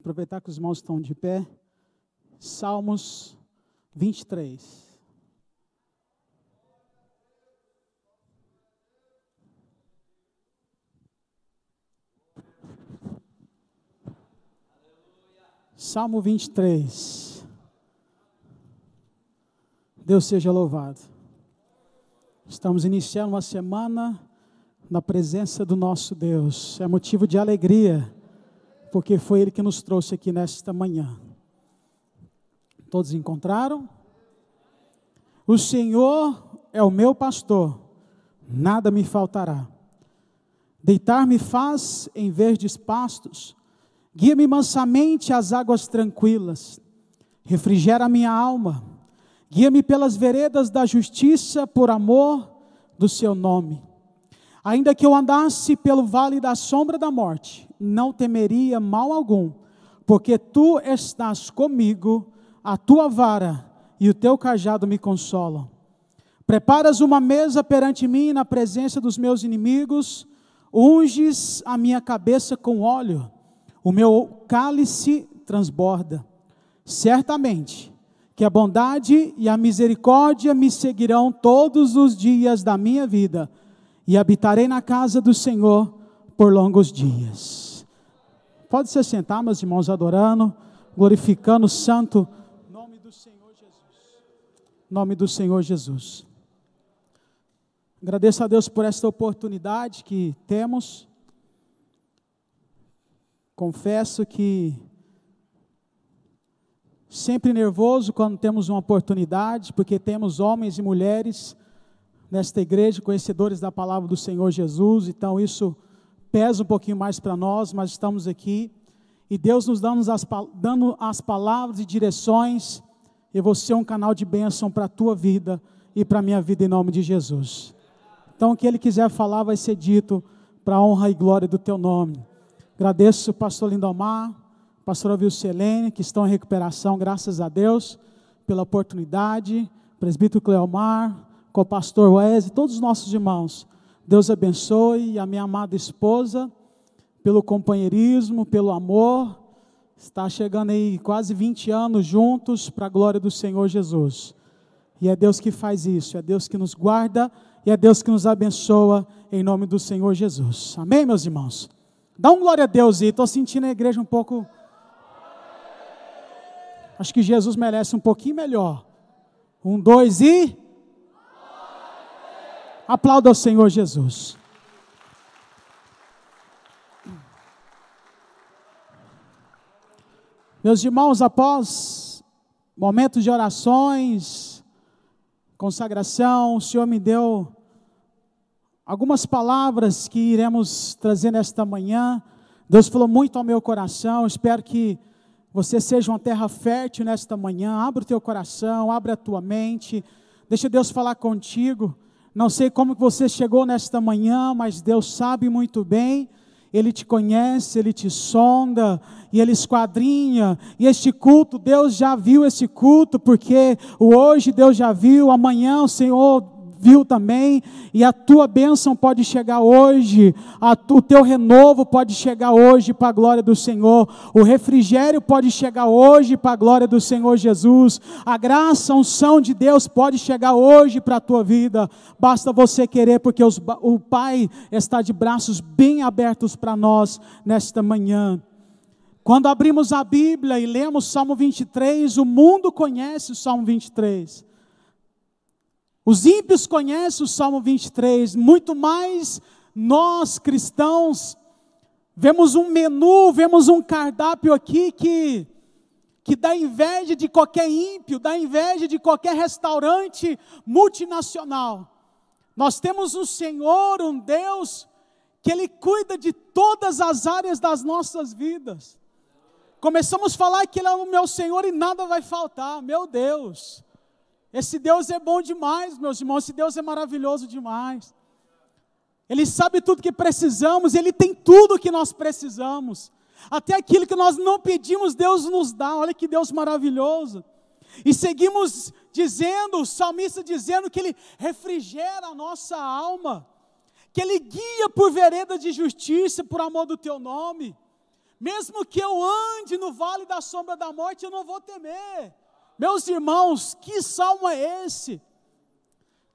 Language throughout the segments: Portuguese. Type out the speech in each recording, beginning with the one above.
Aproveitar que os irmãos estão de pé. Salmos 23. Salmo 23. Deus seja louvado. Estamos iniciando uma semana na presença do nosso Deus. É motivo de alegria porque foi Ele que nos trouxe aqui nesta manhã. Todos encontraram? O Senhor é o meu pastor, nada me faltará. Deitar-me faz em verdes pastos, guia-me mansamente às águas tranquilas, refrigera minha alma, guia-me pelas veredas da justiça por amor do seu nome. Ainda que eu andasse pelo vale da sombra da morte, não temeria mal algum, porque tu estás comigo, a tua vara e o teu cajado me consolam. Preparas uma mesa perante mim na presença dos meus inimigos, unges a minha cabeça com óleo, o meu cálice transborda. Certamente que a bondade e a misericórdia me seguirão todos os dias da minha vida, e habitarei na casa do Senhor por longos dias. Pode se sentar, meus irmãos, adorando, glorificando o santo nome do Senhor Jesus. Nome do Senhor Jesus. Agradeço a Deus por esta oportunidade que temos. Confesso que sempre nervoso quando temos uma oportunidade, porque temos homens e mulheres nesta igreja conhecedores da palavra do Senhor Jesus, então isso pesa um pouquinho mais para nós, mas estamos aqui. E Deus nos dando as, dando as palavras e direções. E você é um canal de bênção para a tua vida e para a minha vida, em nome de Jesus. Então, o que Ele quiser falar vai ser dito para a honra e glória do teu nome. Agradeço o pastor Lindomar, pastor Vilcelene, que estão em recuperação, graças a Deus, pela oportunidade, presbítero Cleomar, com o pastor Wesley, todos os nossos irmãos Deus abençoe a minha amada esposa pelo companheirismo, pelo amor. Está chegando aí quase 20 anos juntos para a glória do Senhor Jesus. E é Deus que faz isso, é Deus que nos guarda e é Deus que nos abençoa em nome do Senhor Jesus. Amém, meus irmãos? Dá um glória a Deus e estou sentindo a igreja um pouco. Acho que Jesus merece um pouquinho melhor. Um, dois e. Aplauda ao Senhor Jesus. Meus irmãos, após momentos de orações, consagração, o Senhor me deu algumas palavras que iremos trazer nesta manhã. Deus falou muito ao meu coração, espero que você seja uma terra fértil nesta manhã. Abra o teu coração, abra a tua mente. Deixa Deus falar contigo. Não sei como você chegou nesta manhã, mas Deus sabe muito bem. Ele te conhece, ele te sonda e ele esquadrinha. E este culto, Deus já viu este culto, porque o hoje Deus já viu, amanhã o Senhor viu também, e a tua bênção pode chegar hoje, tu, o teu renovo pode chegar hoje para a glória do Senhor, o refrigério pode chegar hoje para a glória do Senhor Jesus, a graça, a unção de Deus pode chegar hoje para a tua vida, basta você querer, porque os, o Pai está de braços bem abertos para nós nesta manhã. Quando abrimos a Bíblia e lemos Salmo 23, o mundo conhece o Salmo 23. Os ímpios conhecem o Salmo 23, muito mais nós cristãos. Vemos um menu, vemos um cardápio aqui que, que dá inveja de qualquer ímpio, dá inveja de qualquer restaurante multinacional. Nós temos um Senhor, um Deus, que Ele cuida de todas as áreas das nossas vidas. Começamos a falar que Ele é o meu Senhor e nada vai faltar, meu Deus. Esse Deus é bom demais, meus irmãos. Esse Deus é maravilhoso demais. Ele sabe tudo que precisamos, ele tem tudo que nós precisamos. Até aquilo que nós não pedimos, Deus nos dá. Olha que Deus maravilhoso. E seguimos dizendo, o salmista dizendo que ele refrigera a nossa alma, que ele guia por vereda de justiça por amor do teu nome. Mesmo que eu ande no vale da sombra da morte, eu não vou temer meus irmãos, que salmo é esse?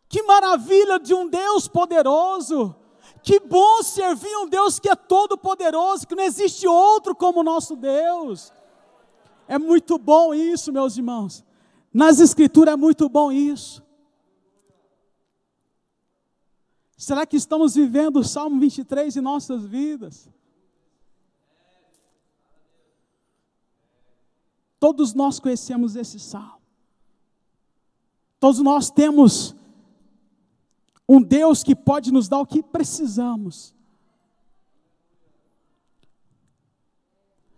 Que maravilha de um Deus poderoso! Que bom servir um Deus que é todo poderoso, que não existe outro como o nosso Deus. É muito bom isso, meus irmãos. Nas Escrituras é muito bom isso. Será que estamos vivendo o Salmo 23 em nossas vidas? Todos nós conhecemos esse salmo. Todos nós temos um Deus que pode nos dar o que precisamos.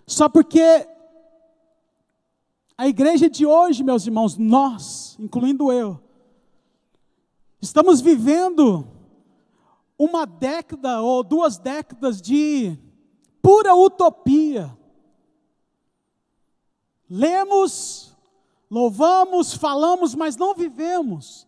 Só porque a igreja de hoje, meus irmãos, nós, incluindo eu, estamos vivendo uma década ou duas décadas de pura utopia. Lemos, louvamos, falamos, mas não vivemos.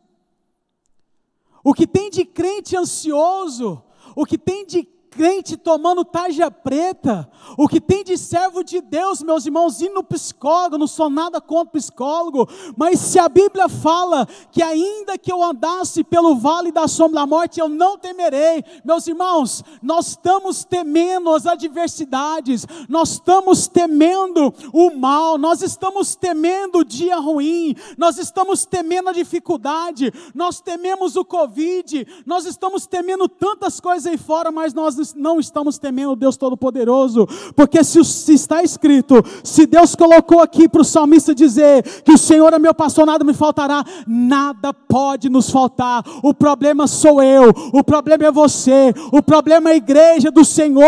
O que tem de crente ansioso, o que tem de crente tomando tarja preta, o que tem de servo de Deus, meus irmãos, indo no psicólogo, não sou nada contra psicólogo, mas se a Bíblia fala que ainda que eu andasse pelo vale da sombra da morte, eu não temerei, meus irmãos, nós estamos temendo as adversidades, nós estamos temendo o mal, nós estamos temendo o dia ruim, nós estamos temendo a dificuldade, nós tememos o Covid, nós estamos temendo tantas coisas aí fora, mas nós não não estamos temendo Deus Todo-Poderoso, porque se, se, está escrito, se Deus colocou aqui para o salmista dizer que o Senhor é meu pastor, nada me faltará, nada pode nos faltar. O problema sou eu, o problema é você, o problema é a igreja do Senhor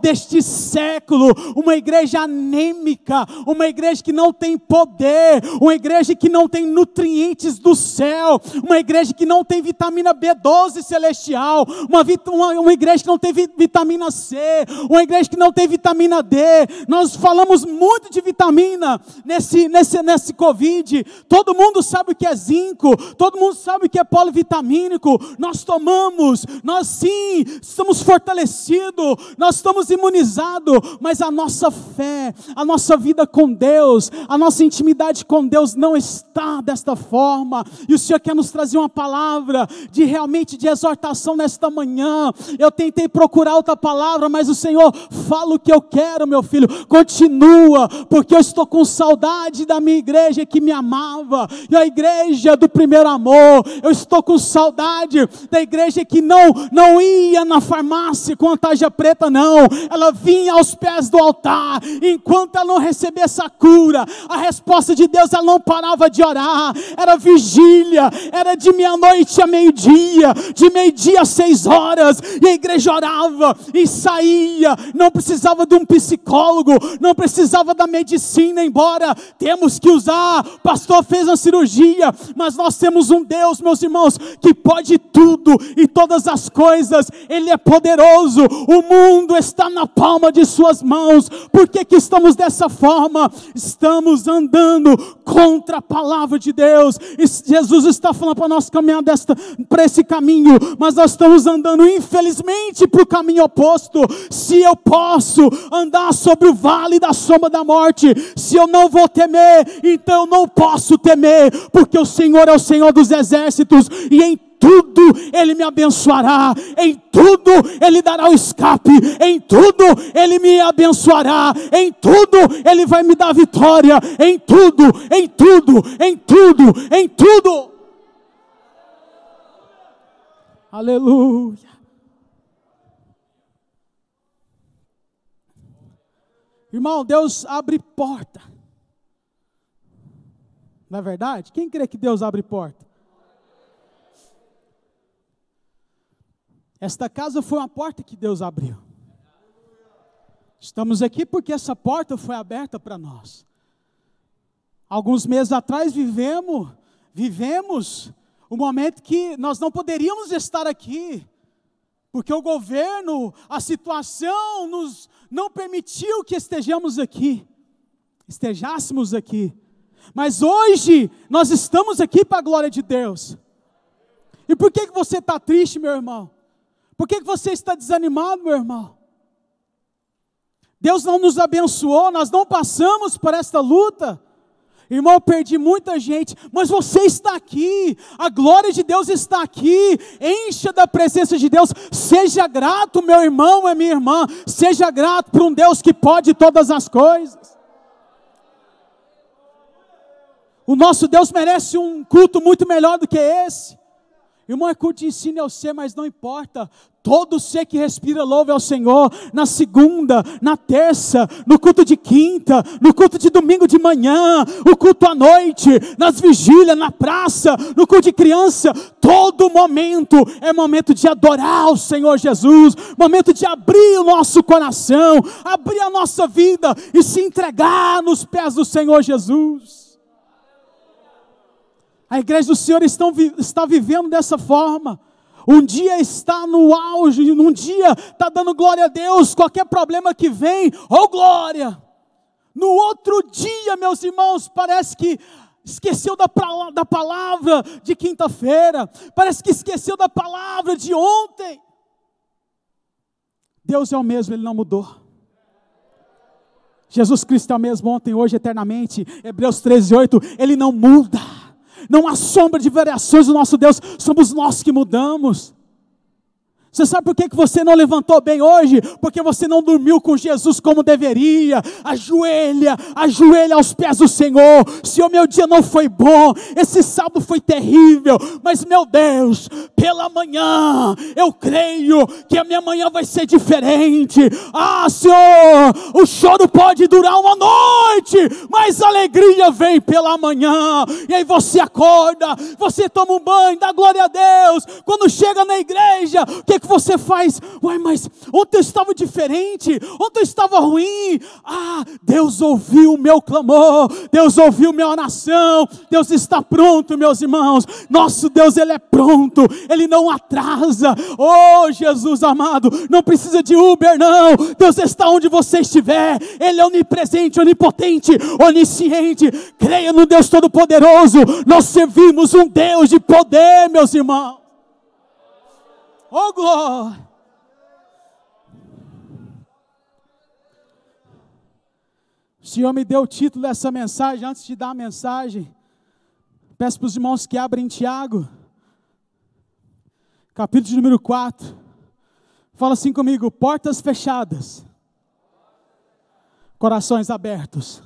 deste século, uma igreja anêmica, uma igreja que não tem poder, uma igreja que não tem nutrientes do céu, uma igreja que não tem vitamina B12 celestial, uma, uma, uma igreja que não teve vitamina C, uma igreja que não tem vitamina D. Nós falamos muito de vitamina nesse, nesse, nesse Covid. Todo mundo sabe o que é zinco, todo mundo sabe o que é polivitamínico. Nós tomamos, nós sim, estamos fortalecidos, nós estamos imunizados, mas a nossa fé, a nossa vida com Deus, a nossa intimidade com Deus não está desta forma. E o Senhor quer nos trazer uma palavra de realmente de exortação nesta manhã. Eu tentei procurar por alta palavra, mas o Senhor fala o que eu quero, meu filho. Continua, porque eu estou com saudade da minha igreja que me amava, e a igreja do primeiro amor. Eu estou com saudade da igreja que não não ia na farmácia com a taja preta, não. Ela vinha aos pés do altar. Enquanto ela não recebia essa cura, a resposta de Deus, ela não parava de orar. Era vigília, era de meia-noite a meio-dia, de meio-dia a seis horas, e a igreja orava e saía, não precisava de um psicólogo, não precisava da medicina, embora temos que usar. O pastor fez a cirurgia, mas nós temos um Deus, meus irmãos, que pode tudo e todas as coisas, Ele é poderoso, o mundo está na palma de Suas mãos. Por que, que estamos dessa forma? Estamos andando contra a palavra de Deus. Jesus está falando para nós caminhar para esse caminho, mas nós estamos andando, infelizmente, para o caminho caminho oposto, se eu posso andar sobre o vale da sombra da morte, se eu não vou temer, então eu não posso temer, porque o Senhor é o Senhor dos exércitos, e em tudo Ele me abençoará, em tudo Ele dará o escape, em tudo Ele me abençoará, em tudo Ele vai me dar vitória, em tudo, em tudo, em tudo, em tudo. Aleluia. Irmão, Deus abre porta. Não é verdade? Quem crê que Deus abre porta? Esta casa foi uma porta que Deus abriu. Estamos aqui porque essa porta foi aberta para nós. Alguns meses atrás vivemos, vivemos o um momento que nós não poderíamos estar aqui, porque o governo, a situação nos não permitiu que estejamos aqui, estejássemos aqui. Mas hoje nós estamos aqui para a glória de Deus. E por que, que você está triste, meu irmão? Por que, que você está desanimado, meu irmão? Deus não nos abençoou, nós não passamos por esta luta. Irmão, eu perdi muita gente, mas você está aqui, a glória de Deus está aqui, encha da presença de Deus, seja grato, meu irmão, é minha irmã, seja grato por um Deus que pode todas as coisas. O nosso Deus merece um culto muito melhor do que esse. Irmão, é culto de ensino, eu sei, mas não importa. Todo ser que respira louve ao Senhor. Na segunda, na terça, no culto de quinta, no culto de domingo de manhã, o culto à noite, nas vigílias, na praça, no culto de criança. Todo momento é momento de adorar o Senhor Jesus, momento de abrir o nosso coração, abrir a nossa vida e se entregar nos pés do Senhor Jesus. A igreja do Senhor está vivendo dessa forma. Um dia está no auge, um dia está dando glória a Deus, qualquer problema que vem, oh glória! No outro dia, meus irmãos, parece que esqueceu da, da palavra de quinta-feira, parece que esqueceu da palavra de ontem. Deus é o mesmo, Ele não mudou. Jesus Cristo é o mesmo ontem, hoje, eternamente. Hebreus 13, 8, Ele não muda. Não há sombra de variações do nosso Deus, somos nós que mudamos. Você sabe por que você não levantou bem hoje? Porque você não dormiu com Jesus como deveria. Ajoelha, ajoelha aos pés do Senhor. Senhor, meu dia não foi bom. Esse sábado foi terrível. Mas, meu Deus, pela manhã, eu creio que a minha manhã vai ser diferente. Ah, Senhor, o choro pode durar uma noite, mas a alegria vem pela manhã. E aí você acorda, você toma um banho, dá glória a Deus. Quando chega na igreja, o que que você faz? Uai, mas ontem eu estava diferente, ontem eu estava ruim. Ah, Deus ouviu o meu clamor, Deus ouviu minha oração, Deus está pronto, meus irmãos. Nosso Deus, Ele é pronto, Ele não atrasa. Oh, Jesus amado, não precisa de Uber, não. Deus está onde você estiver, Ele é onipresente, onipotente, onisciente. Creia no Deus Todo-Poderoso, nós servimos um Deus de poder, meus irmãos. Oh, glória! O Senhor me deu o título dessa mensagem. Antes de dar a mensagem, peço para os irmãos que abrem Tiago, capítulo de número 4. Fala assim comigo: portas fechadas, corações abertos.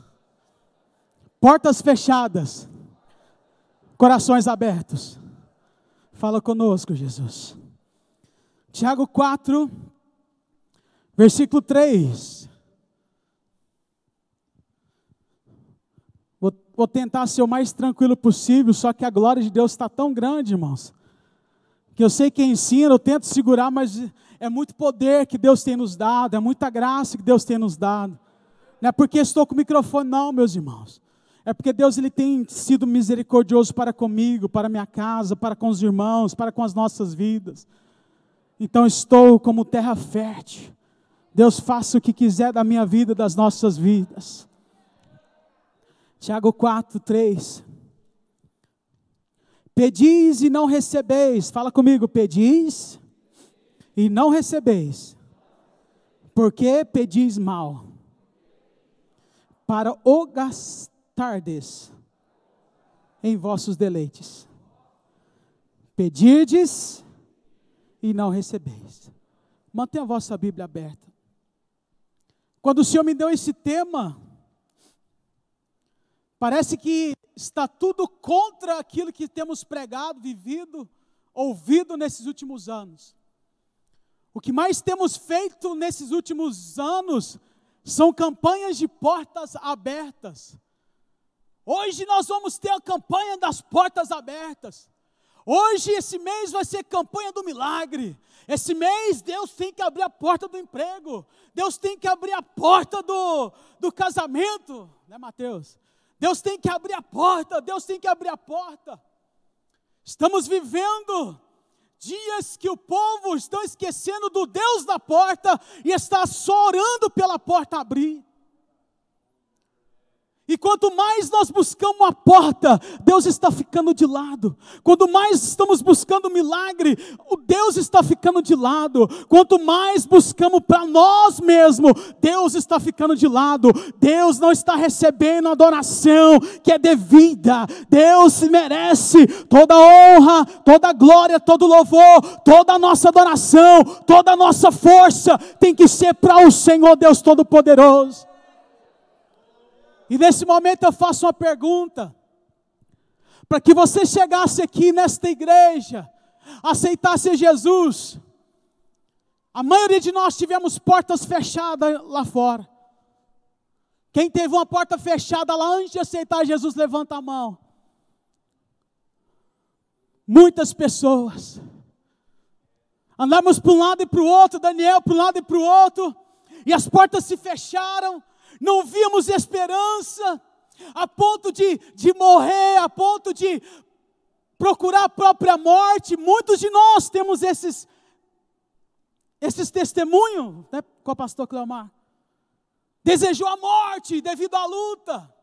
Portas fechadas, corações abertos. Fala conosco, Jesus. Tiago 4, versículo 3. Vou, vou tentar ser o mais tranquilo possível, só que a glória de Deus está tão grande, irmãos, que eu sei que ensina, eu tento segurar, mas é muito poder que Deus tem nos dado, é muita graça que Deus tem nos dado. Não é porque estou com o microfone, não, meus irmãos. É porque Deus ele tem sido misericordioso para comigo, para minha casa, para com os irmãos, para com as nossas vidas. Então estou como terra fértil. Deus faça o que quiser da minha vida, das nossas vidas. Tiago 4, 3. Pedis e não recebeis. Fala comigo, pedis e não recebeis. Porque pedis mal. Para o gastardes em vossos deleites. Pedides e não recebeis. Mantenha a vossa Bíblia aberta. Quando o Senhor me deu esse tema, parece que está tudo contra aquilo que temos pregado, vivido, ouvido nesses últimos anos. O que mais temos feito nesses últimos anos são campanhas de portas abertas. Hoje nós vamos ter a campanha das portas abertas. Hoje, esse mês vai ser campanha do milagre. Esse mês, Deus tem que abrir a porta do emprego. Deus tem que abrir a porta do, do casamento. Né, Mateus? Deus tem que abrir a porta. Deus tem que abrir a porta. Estamos vivendo dias que o povo está esquecendo do Deus da porta e está só orando pela porta abrir. E quanto mais nós buscamos a porta, Deus está ficando de lado. Quanto mais estamos buscando o milagre, o Deus está ficando de lado. Quanto mais buscamos para nós mesmos, Deus está ficando de lado. Deus não está recebendo a adoração que é devida. Deus merece toda honra, toda glória, todo louvor, toda a nossa adoração, toda a nossa força tem que ser para o Senhor Deus Todo-Poderoso. E nesse momento eu faço uma pergunta. Para que você chegasse aqui nesta igreja, aceitasse Jesus. A maioria de nós tivemos portas fechadas lá fora. Quem teve uma porta fechada lá antes de aceitar Jesus, levanta a mão. Muitas pessoas. Andamos para um lado e para o outro, Daniel para um lado e para o outro, e as portas se fecharam, não víamos esperança, a ponto de, de morrer, a ponto de procurar a própria morte. Muitos de nós temos esses, esses testemunhos, né, com o pastor Cleomar. Desejou a morte devido à luta.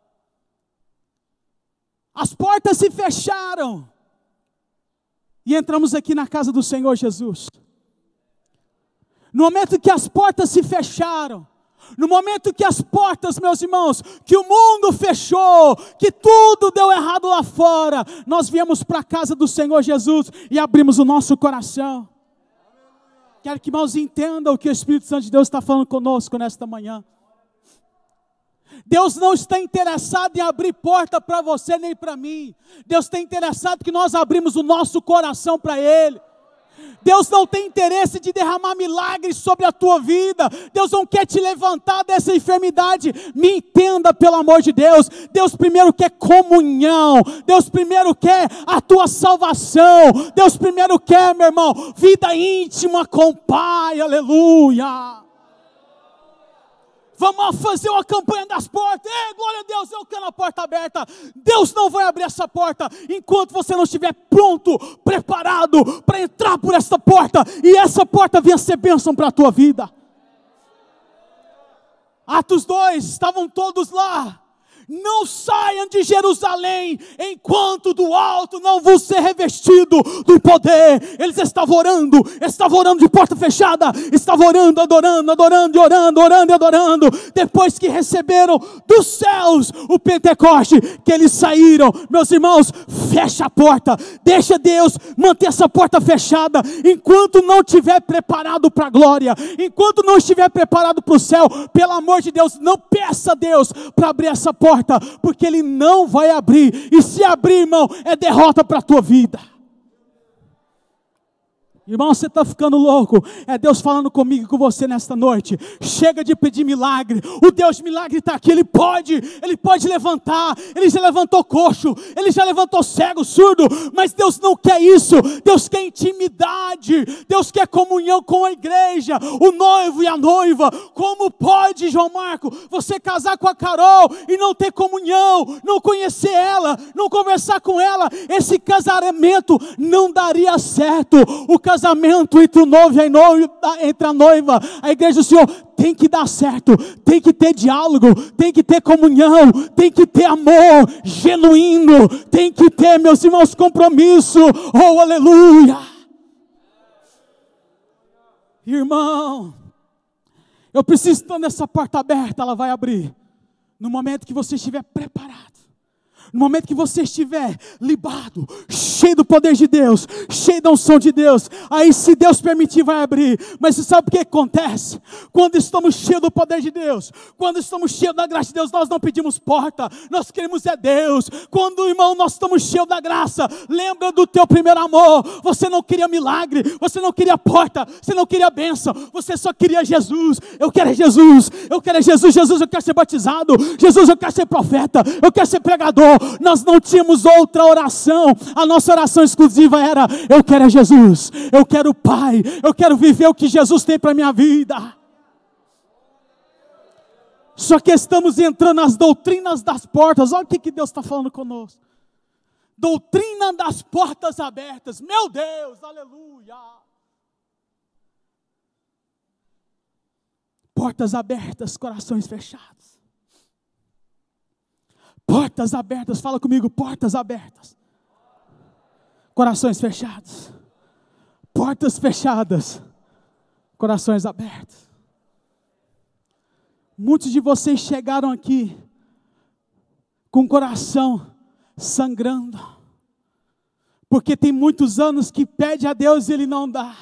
As portas se fecharam. E entramos aqui na casa do Senhor Jesus. No momento que as portas se fecharam, no momento que as portas, meus irmãos, que o mundo fechou, que tudo deu errado lá fora, nós viemos para a casa do Senhor Jesus e abrimos o nosso coração. Quero que irmãos entendam o que o Espírito Santo de Deus está falando conosco nesta manhã. Deus não está interessado em abrir porta para você nem para mim. Deus está interessado que nós abrimos o nosso coração para Ele. Deus não tem interesse de derramar milagres sobre a tua vida. Deus não quer te levantar dessa enfermidade. Me entenda, pelo amor de Deus. Deus primeiro quer comunhão. Deus primeiro quer a tua salvação. Deus primeiro quer, meu irmão, vida íntima com o Pai. Aleluia. Vamos fazer uma campanha das portas. Ei, é, glória a Deus, eu quero a porta aberta. Deus não vai abrir essa porta enquanto você não estiver pronto, preparado para entrar por essa porta e essa porta venha ser bênção para a tua vida. Atos 2, estavam todos lá. Não saiam de Jerusalém, enquanto do alto não vos ser revestido do poder. Eles estavam orando, estavam orando de porta fechada, estavam orando, adorando, adorando, orando, orando e adorando. Depois que receberam dos céus o Pentecoste, que eles saíram. Meus irmãos, fecha a porta, deixa Deus manter essa porta fechada, enquanto não estiver preparado para a glória, enquanto não estiver preparado para o céu, pelo amor de Deus, não peça a Deus para abrir essa porta porta, porque ele não vai abrir. E se abrir, irmão, é derrota para a tua vida. Irmão, você está ficando louco. É Deus falando comigo e com você nesta noite. Chega de pedir milagre. O Deus milagre está aqui. Ele pode, ele pode levantar. Ele já levantou coxo, ele já levantou cego, surdo. Mas Deus não quer isso. Deus quer intimidade. Deus quer comunhão com a igreja, o noivo e a noiva. Como pode, João Marco, você casar com a Carol e não ter comunhão, não conhecer ela, não conversar com ela? Esse casamento não daria certo. O casamento casamento entre o noivo e a noiva, entre a noiva, a igreja do Senhor tem que dar certo, tem que ter diálogo, tem que ter comunhão, tem que ter amor genuíno, tem que ter, meus irmãos, compromisso. Oh, aleluia! Irmão, eu preciso estar nessa porta aberta, ela vai abrir. No momento que você estiver preparado no momento que você estiver libado, cheio do poder de Deus, cheio da unção de Deus, aí se Deus permitir, vai abrir. Mas você sabe o que acontece? Quando estamos cheios do poder de Deus, quando estamos cheios da graça de Deus, nós não pedimos porta, nós queremos é Deus. Quando, irmão, nós estamos cheios da graça, lembra do teu primeiro amor. Você não queria milagre, você não queria porta, você não queria bênção, você só queria Jesus. Eu quero é Jesus, eu quero é Jesus, Jesus, eu quero ser batizado, Jesus, eu quero ser profeta, eu quero ser pregador nós não tínhamos outra oração. A nossa oração exclusiva era: eu quero a é Jesus, eu quero o Pai, eu quero viver o que Jesus tem para minha vida. Só que estamos entrando nas doutrinas das portas. Olha o que, que Deus está falando conosco. Doutrina das portas abertas. Meu Deus, aleluia. Portas abertas, corações fechados. Portas abertas, fala comigo, portas abertas. Corações fechados. Portas fechadas. Corações abertos. Muitos de vocês chegaram aqui com o coração sangrando. Porque tem muitos anos que pede a Deus e ele não dá.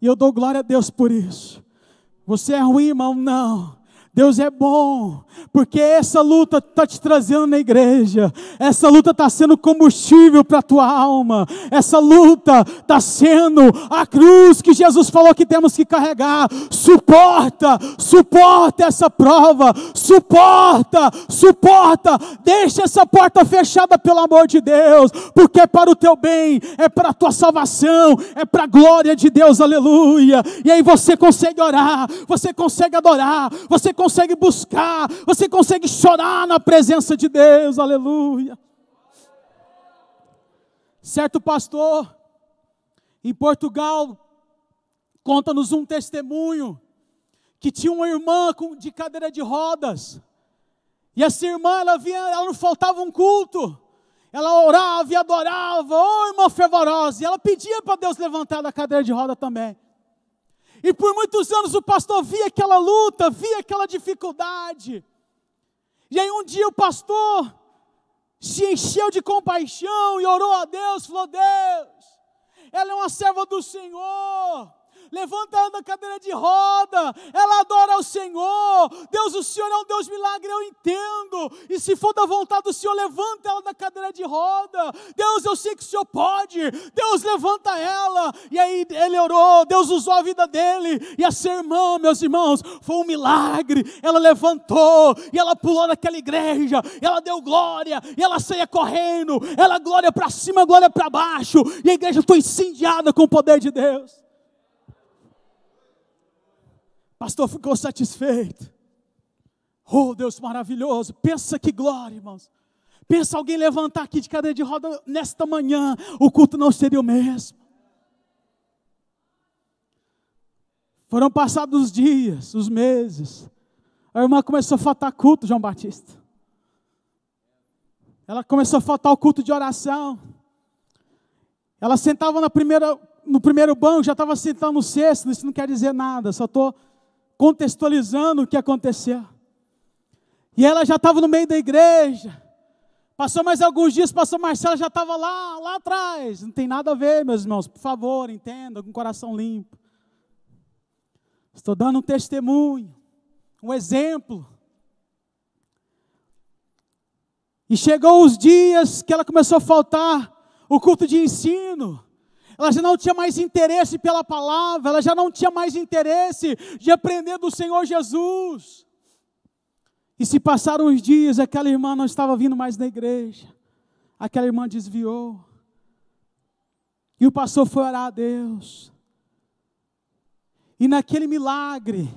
E eu dou glória a Deus por isso. Você é ruim, irmão? Não. Deus é bom, porque essa luta está te trazendo na igreja, essa luta está sendo combustível para a tua alma, essa luta está sendo a cruz que Jesus falou que temos que carregar. Suporta, suporta essa prova, suporta, suporta, deixa essa porta fechada pelo amor de Deus, porque é para o teu bem, é para a tua salvação, é para a glória de Deus, aleluia. E aí você consegue orar, você consegue adorar, você consegue consegue buscar, você consegue chorar na presença de Deus, aleluia. Certo pastor em Portugal conta-nos um testemunho que tinha uma irmã de cadeira de rodas. E essa irmã, ela via, ela não faltava um culto. Ela orava e adorava, oh irmã fervorosa, e ela pedia para Deus levantar da cadeira de roda também. E por muitos anos o pastor via aquela luta, via aquela dificuldade. E aí um dia o pastor se encheu de compaixão e orou a Deus, falou: Deus, ela é uma serva do Senhor levanta ela da cadeira de roda, ela adora ao Senhor. Deus, o Senhor é um Deus milagre, eu entendo. E se for da vontade do Senhor, levanta ela da cadeira de roda. Deus, eu sei que o Senhor pode. Deus, levanta ela. E aí ele orou, Deus usou a vida dele. E a ser irmão, meus irmãos, foi um milagre. Ela levantou e ela pulou naquela igreja, ela deu glória, e ela saía correndo, ela glória para cima, glória para baixo, e a igreja foi incendiada com o poder de Deus. Pastor ficou satisfeito. Oh, Deus maravilhoso. Pensa que glória, irmãos. Pensa alguém levantar aqui de cadeira de roda nesta manhã, o culto não seria o mesmo. Foram passados os dias, os meses. A irmã começou a faltar culto, João Batista. Ela começou a faltar o culto de oração. Ela sentava na primeira, no primeiro banco, já estava sentando no sexto. Isso não quer dizer nada, só estou. Tô contextualizando o que aconteceu. E ela já estava no meio da igreja. Passou mais alguns dias, passou Marcela já estava lá, lá atrás. Não tem nada a ver, meus irmãos. Por favor, entenda, com coração limpo. Estou dando um testemunho, um exemplo. E chegou os dias que ela começou a faltar o culto de ensino ela já não tinha mais interesse pela palavra, ela já não tinha mais interesse de aprender do Senhor Jesus. E se passaram os dias, aquela irmã não estava vindo mais na igreja, aquela irmã desviou. E o pastor foi orar a Deus. E naquele milagre,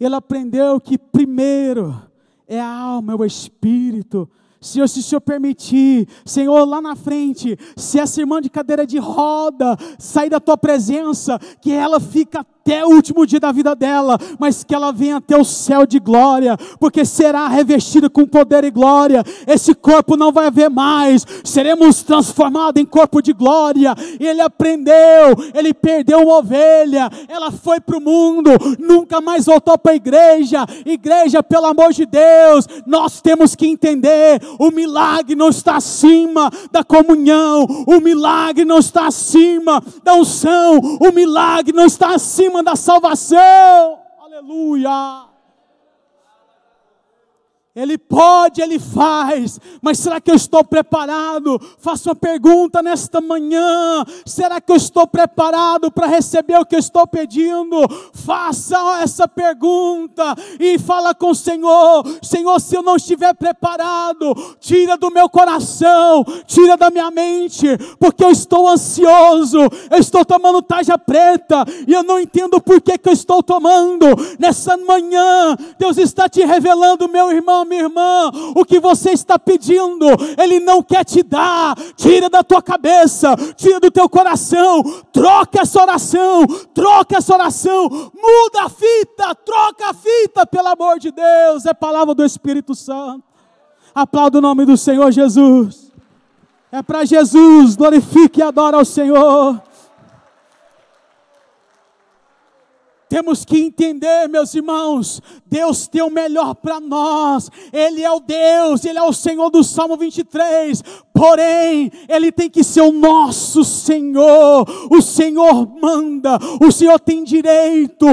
ele aprendeu que primeiro é a alma, é o espírito, Senhor, se o Senhor permitir, Senhor, lá na frente, se essa irmã de cadeira de roda sair da tua presença, que ela fica até o último dia da vida dela, mas que ela venha até o céu de glória, porque será revestida com poder e glória. Esse corpo não vai haver mais, seremos transformados em corpo de glória. E ele aprendeu, ele perdeu uma ovelha, ela foi para o mundo, nunca mais voltou para a igreja. Igreja, pelo amor de Deus, nós temos que entender: o milagre não está acima da comunhão, o milagre não está acima da unção, o milagre não está acima da salvação. Aleluia! Ele pode, ele faz, mas será que eu estou preparado? Faço uma pergunta nesta manhã: será que eu estou preparado para receber o que eu estou pedindo? Faça essa pergunta e fala com o Senhor: Senhor, se eu não estiver preparado, tira do meu coração, tira da minha mente, porque eu estou ansioso, eu estou tomando taja preta e eu não entendo por que, que eu estou tomando. Nessa manhã, Deus está te revelando, meu irmão minha irmã, o que você está pedindo, Ele não quer te dar. Tira da tua cabeça, tira do teu coração, troca essa oração, troca essa oração, muda a fita, troca a fita, pelo amor de Deus, é palavra do Espírito Santo. Aplauda o nome do Senhor Jesus. É para Jesus, glorifique e adora ao Senhor. Temos que entender, meus irmãos, Deus tem o melhor para nós. Ele é o Deus, ele é o Senhor do Salmo 23. Porém, ele tem que ser o nosso Senhor. O Senhor manda, o Senhor tem direito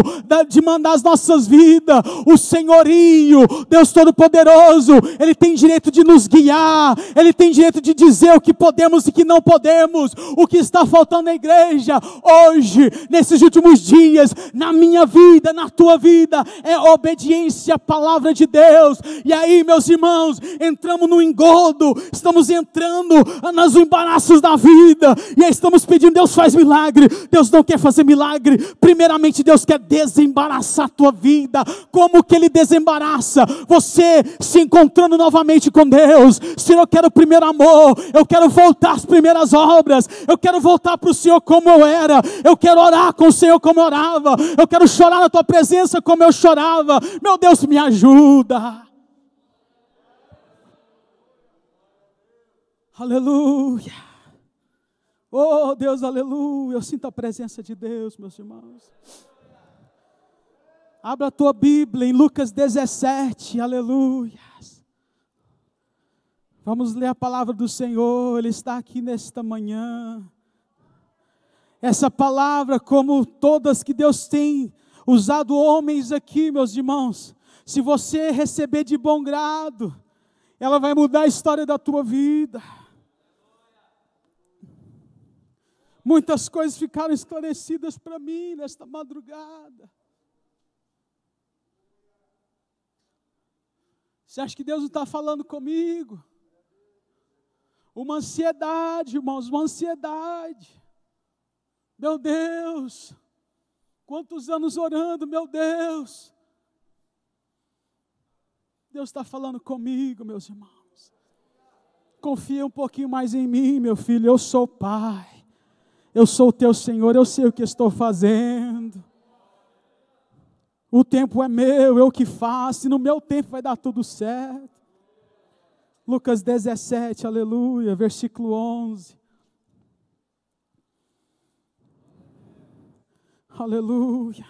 de mandar as nossas vidas. O Senhorio, Deus Todo-Poderoso, ele tem direito de nos guiar, ele tem direito de dizer o que podemos e o que não podemos, o que está faltando na igreja hoje, nesses últimos dias, na minha minha vida, na tua vida, é obediência à palavra de Deus. E aí, meus irmãos, entramos no engodo, estamos entrando nos embaraços da vida, e aí estamos pedindo, Deus faz milagre. Deus não quer fazer milagre, primeiramente Deus quer desembaraçar a tua vida. Como que Ele desembaraça? Você se encontrando novamente com Deus. Senhor, eu quero o primeiro amor, eu quero voltar às primeiras obras, eu quero voltar para o Senhor como eu era, eu quero orar com o Senhor como eu orava, eu quero quero chorar na tua presença como eu chorava. Meu Deus, me ajuda. Aleluia. Oh, Deus, aleluia. Eu sinto a presença de Deus, meus irmãos. Abra a tua Bíblia em Lucas 17, aleluia. Vamos ler a palavra do Senhor, Ele está aqui nesta manhã essa palavra, como todas que Deus tem usado homens aqui, meus irmãos, se você receber de bom grado, ela vai mudar a história da tua vida. Muitas coisas ficaram esclarecidas para mim nesta madrugada. Você acha que Deus não está falando comigo? Uma ansiedade, irmãos, uma ansiedade. Meu Deus, quantos anos orando, meu Deus. Deus está falando comigo, meus irmãos. Confia um pouquinho mais em mim, meu filho. Eu sou pai. Eu sou o teu Senhor. Eu sei o que estou fazendo. O tempo é meu, eu que faço. E no meu tempo vai dar tudo certo. Lucas 17, aleluia, versículo 11. Aleluia.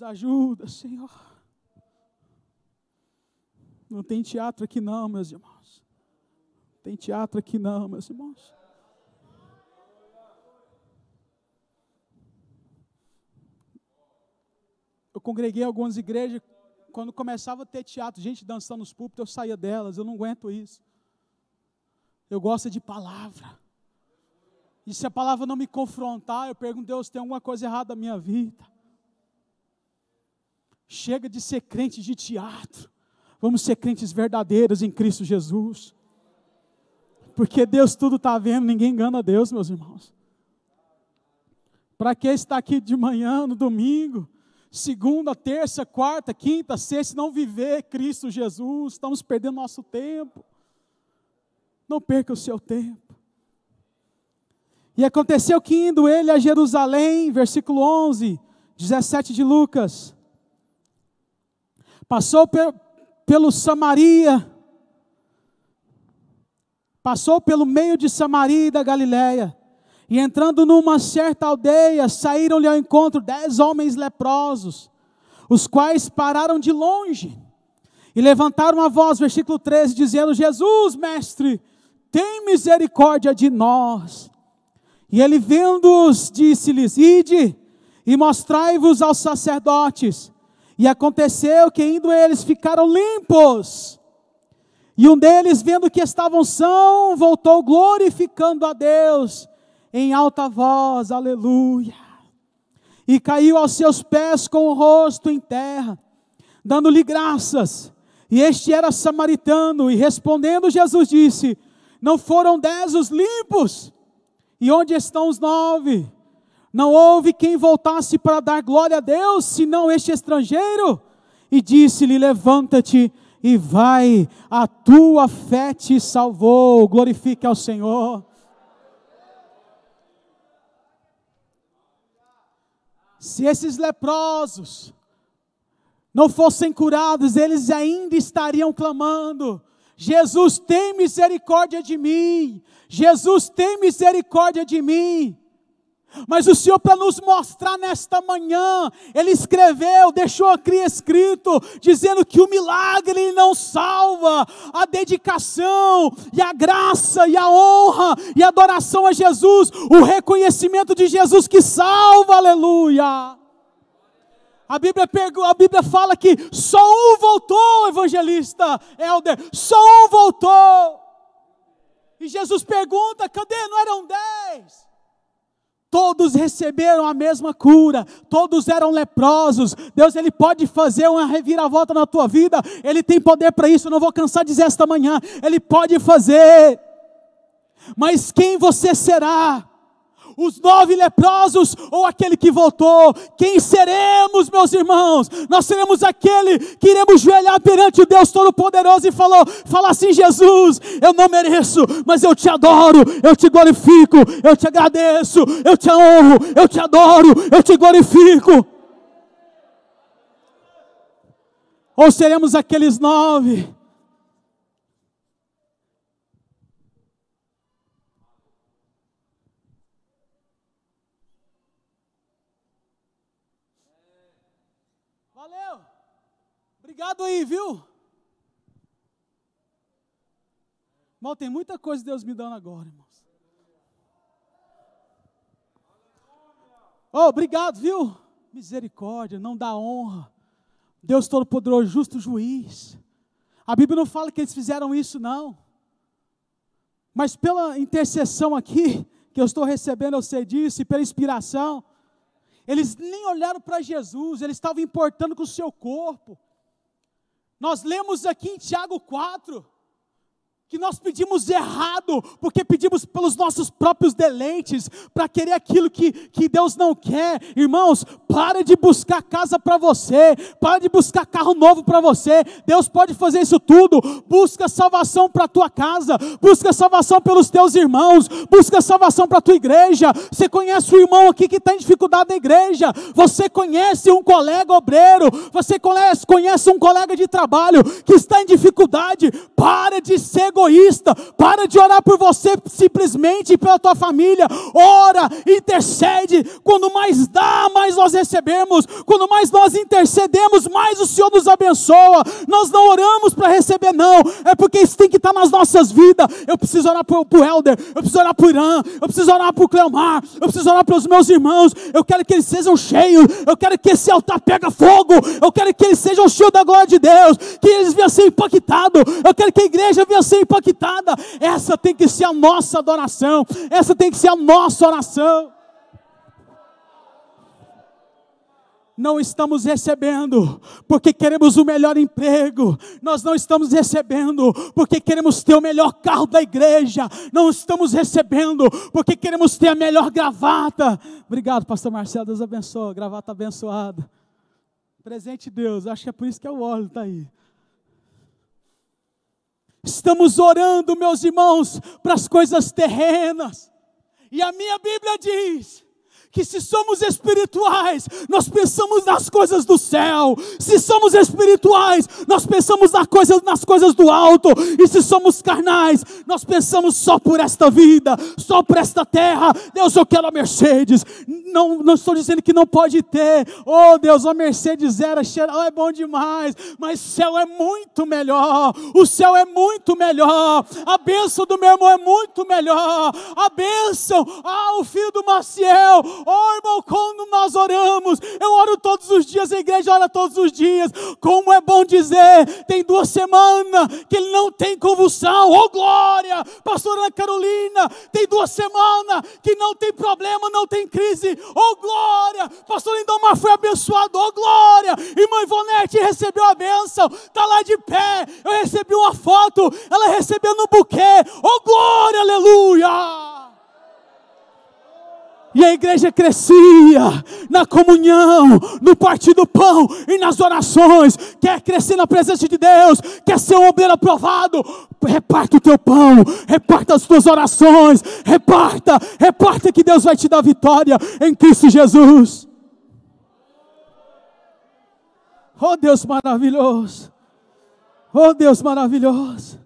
Nos ajuda, Senhor. Não tem teatro aqui não, meus irmãos. Não tem teatro aqui não, meus irmãos. Eu congreguei algumas igrejas, quando começava a ter teatro, gente dançando nos púlpitos, eu saía delas, eu não aguento isso. Eu gosto de palavra. E se a palavra não me confrontar, eu pergunto, Deus, tem alguma coisa errada na minha vida? Chega de ser crente de teatro. Vamos ser crentes verdadeiros em Cristo Jesus. Porque Deus tudo está vendo, ninguém engana Deus, meus irmãos. Para que estar aqui de manhã, no domingo, segunda, terça, quarta, quinta, sexta, não viver Cristo Jesus, estamos perdendo nosso tempo. Não perca o seu tempo. E aconteceu que indo ele a Jerusalém, versículo 11, 17 de Lucas, passou pe pelo Samaria, passou pelo meio de Samaria e da Galiléia, e entrando numa certa aldeia, saíram-lhe ao encontro dez homens leprosos, os quais pararam de longe e levantaram a voz, versículo 13, dizendo: Jesus, mestre, tem misericórdia de nós. E ele, vendo-os, disse-lhes: Ide e mostrai-vos aos sacerdotes. E aconteceu que indo eles ficaram limpos. E um deles, vendo que estavam são, voltou glorificando a Deus em alta voz, aleluia. E caiu aos seus pés com o rosto em terra, dando-lhe graças. E este era samaritano, e respondendo, Jesus disse: Não foram dez os limpos? E onde estão os nove? Não houve quem voltasse para dar glória a Deus, senão este estrangeiro. E disse-lhe: Levanta-te e vai, a tua fé te salvou. Glorifique ao Senhor. Se esses leprosos não fossem curados, eles ainda estariam clamando: Jesus, tem misericórdia de mim. Jesus, tem misericórdia de mim. Mas o Senhor, para nos mostrar nesta manhã, Ele escreveu, deixou aqui escrito, dizendo que o milagre não salva, a dedicação e a graça e a honra e a adoração a Jesus, o reconhecimento de Jesus que salva, aleluia. A Bíblia, a Bíblia fala que só um voltou, evangelista Helder, só um voltou. E Jesus pergunta: cadê? Não eram dez? todos receberam a mesma cura, todos eram leprosos. Deus, Ele pode fazer uma reviravolta na tua vida, Ele tem poder para isso. Eu não vou cansar de dizer esta manhã, Ele pode fazer. Mas quem você será? os nove leprosos ou aquele que voltou? Quem seremos, meus irmãos? Nós seremos aquele que iremos joelhar perante o Deus Todo-Poderoso e falou, falar assim: Jesus, eu não mereço, mas eu te adoro, eu te glorifico, eu te agradeço, eu te honro, eu te adoro, eu te glorifico. Ou seremos aqueles nove ligado aí, viu? Mal tem muita coisa Deus me dando agora, irmãos. Oh, obrigado, viu? Misericórdia, não dá honra. Deus Todo-Poderoso, justo juiz. A Bíblia não fala que eles fizeram isso, não. Mas pela intercessão aqui, que eu estou recebendo, eu sei disso, e pela inspiração, eles nem olharam para Jesus, eles estavam importando com o seu corpo. Nós lemos aqui em Tiago 4 que nós pedimos errado, porque pedimos pelos nossos próprios delentes, para querer aquilo que, que Deus não quer. Irmãos, para de buscar casa para você, para de buscar carro novo para você. Deus pode fazer isso tudo. Busca salvação para a tua casa, busca salvação pelos teus irmãos, busca salvação para a tua igreja. Você conhece o irmão aqui que está em dificuldade na igreja, você conhece um colega obreiro, você conhece, conhece um colega de trabalho que está em dificuldade. Para de ser egoísta. Para de orar por você simplesmente e pela tua família. Ora, intercede. Quando mais dá, mais nós recebemos. Quando mais nós intercedemos, mais o Senhor nos abençoa. Nós não oramos para receber, não. É porque isso tem que estar nas nossas vidas. Eu preciso orar por, o Helder, eu preciso orar por Irã, eu preciso orar por Cleomar, eu preciso orar pelos meus irmãos. Eu quero que eles sejam cheios. Eu quero que esse altar pega fogo. Eu quero que eles sejam cheios da glória de Deus. Que eles venham ser impactados. Eu quero que a igreja venha ser impactada impactada. Essa tem que ser a nossa adoração, essa tem que ser a nossa oração. não estamos recebendo porque queremos o melhor emprego, nós não estamos recebendo porque queremos ter o melhor carro da igreja, não estamos recebendo porque queremos ter a melhor gravata. Obrigado, pastor Marcelo, Deus abençoe, gravata abençoada. Presente Deus, acho que é por isso que é o óleo está aí. Estamos orando, meus irmãos, para as coisas terrenas. E a minha Bíblia diz que se somos espirituais, nós pensamos nas coisas do céu. Se somos espirituais, nós pensamos nas coisas nas coisas do alto. E se somos carnais, nós pensamos só por esta vida, só por esta terra. Deus, eu quero a Mercedes. Não, não estou dizendo que não pode ter. Oh, Deus, a Mercedes era cheira, oh, é bom demais. Mas céu é muito melhor. O céu é muito melhor. A bênção do meu irmão é muito melhor. A bênção, ah, o filho do Maciel Oh, irmão, quando nós oramos, eu oro todos os dias, a igreja ora todos os dias. Como é bom dizer, tem duas semanas que ele não tem convulsão. Oh, glória! Pastora Ana Carolina, tem duas semanas que não tem problema, não tem crise. Oh, glória! Pastor Lindomar foi abençoado. Oh, glória! Irmã Ivonete recebeu a bênção, está lá de pé. Eu recebi uma foto, ela recebeu no buquê. Oh, glória! Aleluia! E a igreja crescia na comunhão, no partir do pão e nas orações. Quer crescer na presença de Deus, quer ser um obreiro aprovado. Reparta o teu pão, reparta as tuas orações, reparta, reparta que Deus vai te dar vitória em Cristo Jesus. Oh Deus maravilhoso, oh Deus maravilhoso.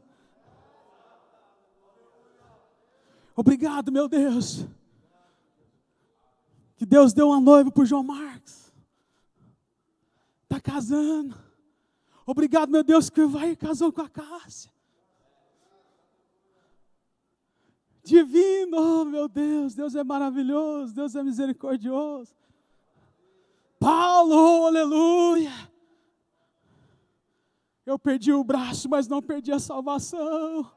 Obrigado, meu Deus que Deus deu uma noiva para o João Marcos. Está casando. Obrigado, meu Deus, que vai casou com a Cássia. Divino, oh, meu Deus, Deus é maravilhoso, Deus é misericordioso. Paulo, oh, aleluia. Eu perdi o braço, mas não perdi a salvação.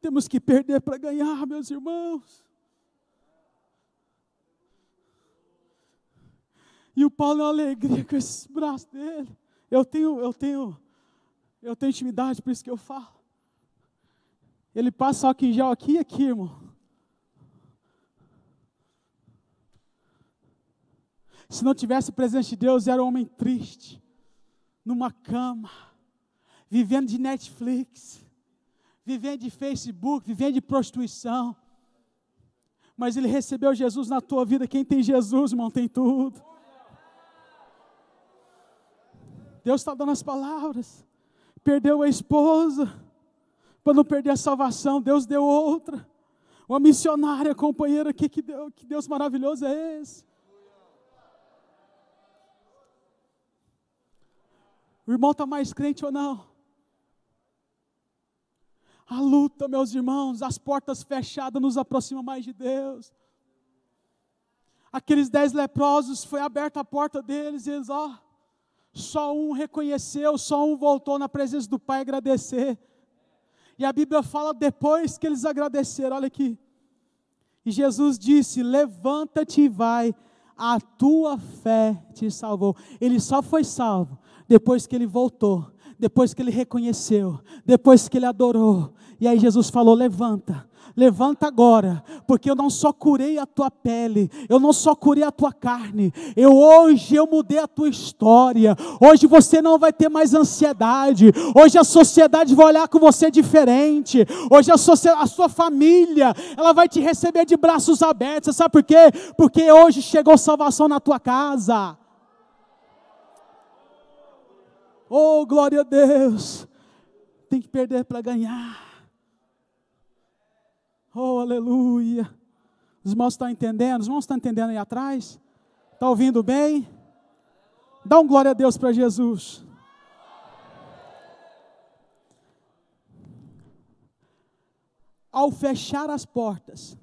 Temos que perder para ganhar, meus irmãos. E o Paulo é uma alegria com esses braços dele. Eu tenho, eu tenho, eu tenho intimidade, por isso que eu falo. Ele passa aqui em gel aqui e aqui, irmão. Se não tivesse presença de Deus, era um homem triste, numa cama, vivendo de Netflix vivendo de Facebook, vivendo de prostituição. Mas ele recebeu Jesus na tua vida. Quem tem Jesus, irmão, tem tudo. Deus está dando as palavras. Perdeu a esposa, para não perder a salvação, Deus deu outra. Uma missionária, companheira, que, que, Deus, que Deus maravilhoso é esse? O irmão está mais crente ou não? A luta, meus irmãos, as portas fechadas nos aproxima mais de Deus. Aqueles dez leprosos, foi aberta a porta deles e eles, ó, só um reconheceu, só um voltou na presença do Pai agradecer. E a Bíblia fala depois que eles agradeceram, olha aqui. E Jesus disse: Levanta-te e vai, a tua fé te salvou. Ele só foi salvo depois que ele voltou depois que ele reconheceu, depois que ele adorou. E aí Jesus falou: levanta. Levanta agora, porque eu não só curei a tua pele, eu não só curei a tua carne, eu hoje eu mudei a tua história. Hoje você não vai ter mais ansiedade. Hoje a sociedade vai olhar com você diferente. Hoje a, a sua família, ela vai te receber de braços abertos. Sabe por quê? Porque hoje chegou salvação na tua casa. Oh, glória a Deus! Tem que perder para ganhar. Oh, aleluia! Os irmãos estão entendendo? Os irmãos estão entendendo aí atrás? Está ouvindo bem? Dá um glória a Deus para Jesus. Ao fechar as portas,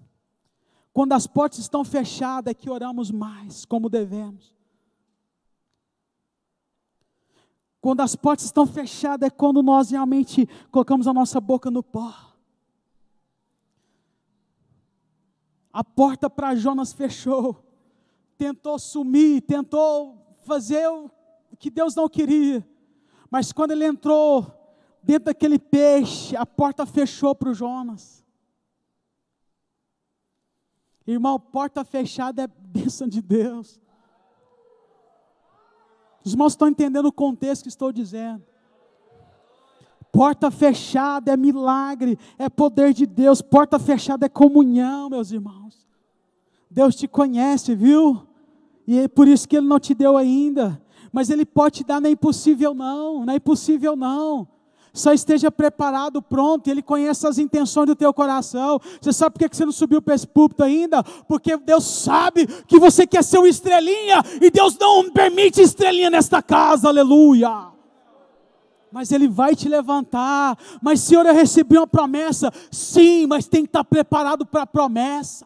quando as portas estão fechadas, é que oramos mais, como devemos. Quando as portas estão fechadas, é quando nós realmente colocamos a nossa boca no pó. A porta para Jonas fechou. Tentou sumir, tentou fazer o que Deus não queria. Mas quando ele entrou dentro daquele peixe, a porta fechou para o Jonas. Irmão, porta fechada é bênção de Deus. Os irmãos estão entendendo o contexto que estou dizendo. Porta fechada é milagre, é poder de Deus. Porta fechada é comunhão, meus irmãos. Deus te conhece, viu? E é por isso que Ele não te deu ainda. Mas Ele pode te dar, não é impossível não, não é impossível não. Só esteja preparado, pronto. Ele conhece as intenções do teu coração. Você sabe por que você não subiu para esse púlpito ainda? Porque Deus sabe que você quer ser uma estrelinha e Deus não permite estrelinha nesta casa. Aleluia mas Ele vai te levantar. Mas, Senhor, eu recebi uma promessa. Sim, mas tem que estar preparado para a promessa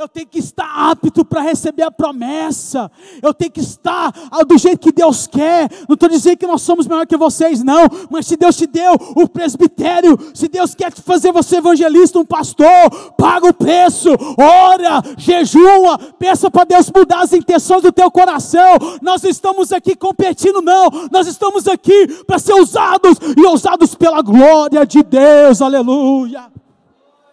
eu tenho que estar apto para receber a promessa, eu tenho que estar ah, do jeito que Deus quer. Não estou dizendo que nós somos melhor que vocês, não, mas se Deus te deu o presbitério, se Deus quer te fazer você evangelista, um pastor, paga o preço, ora, jejua, peça para Deus mudar as intenções do teu coração. Nós estamos aqui competindo, não, nós estamos aqui para ser usados e usados pela glória de Deus, aleluia.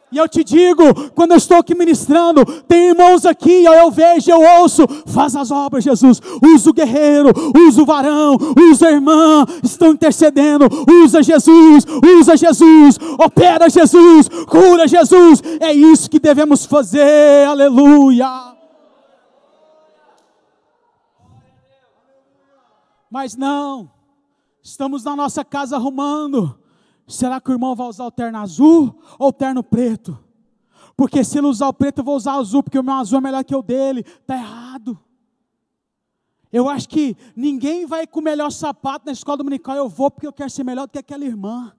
E eu te digo, quando eu estou aqui ministrando, tem irmãos aqui, eu vejo, eu ouço, faz as obras, Jesus. Usa o guerreiro, usa o varão, usa a irmã, estão intercedendo. Usa Jesus, usa Jesus, opera Jesus, cura Jesus. É isso que devemos fazer, aleluia. Mas não, estamos na nossa casa arrumando Será que o irmão vai usar o terno azul ou o terno preto? Porque se ele usar o preto, eu vou usar o azul, porque o meu azul é melhor que o dele. Está errado. Eu acho que ninguém vai com o melhor sapato na escola dominical. Eu vou porque eu quero ser melhor do que aquela irmã.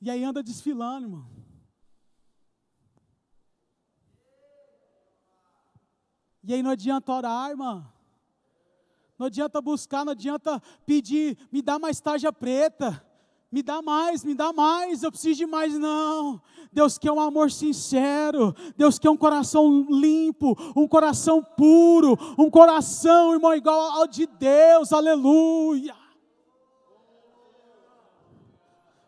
E aí anda desfilando, irmão. E aí não adianta orar, irmão não adianta buscar, não adianta pedir, me dá mais tarja preta, me dá mais, me dá mais, eu preciso de mais, não. Deus quer um amor sincero, Deus quer um coração limpo, um coração puro, um coração, irmão, igual ao de Deus, aleluia.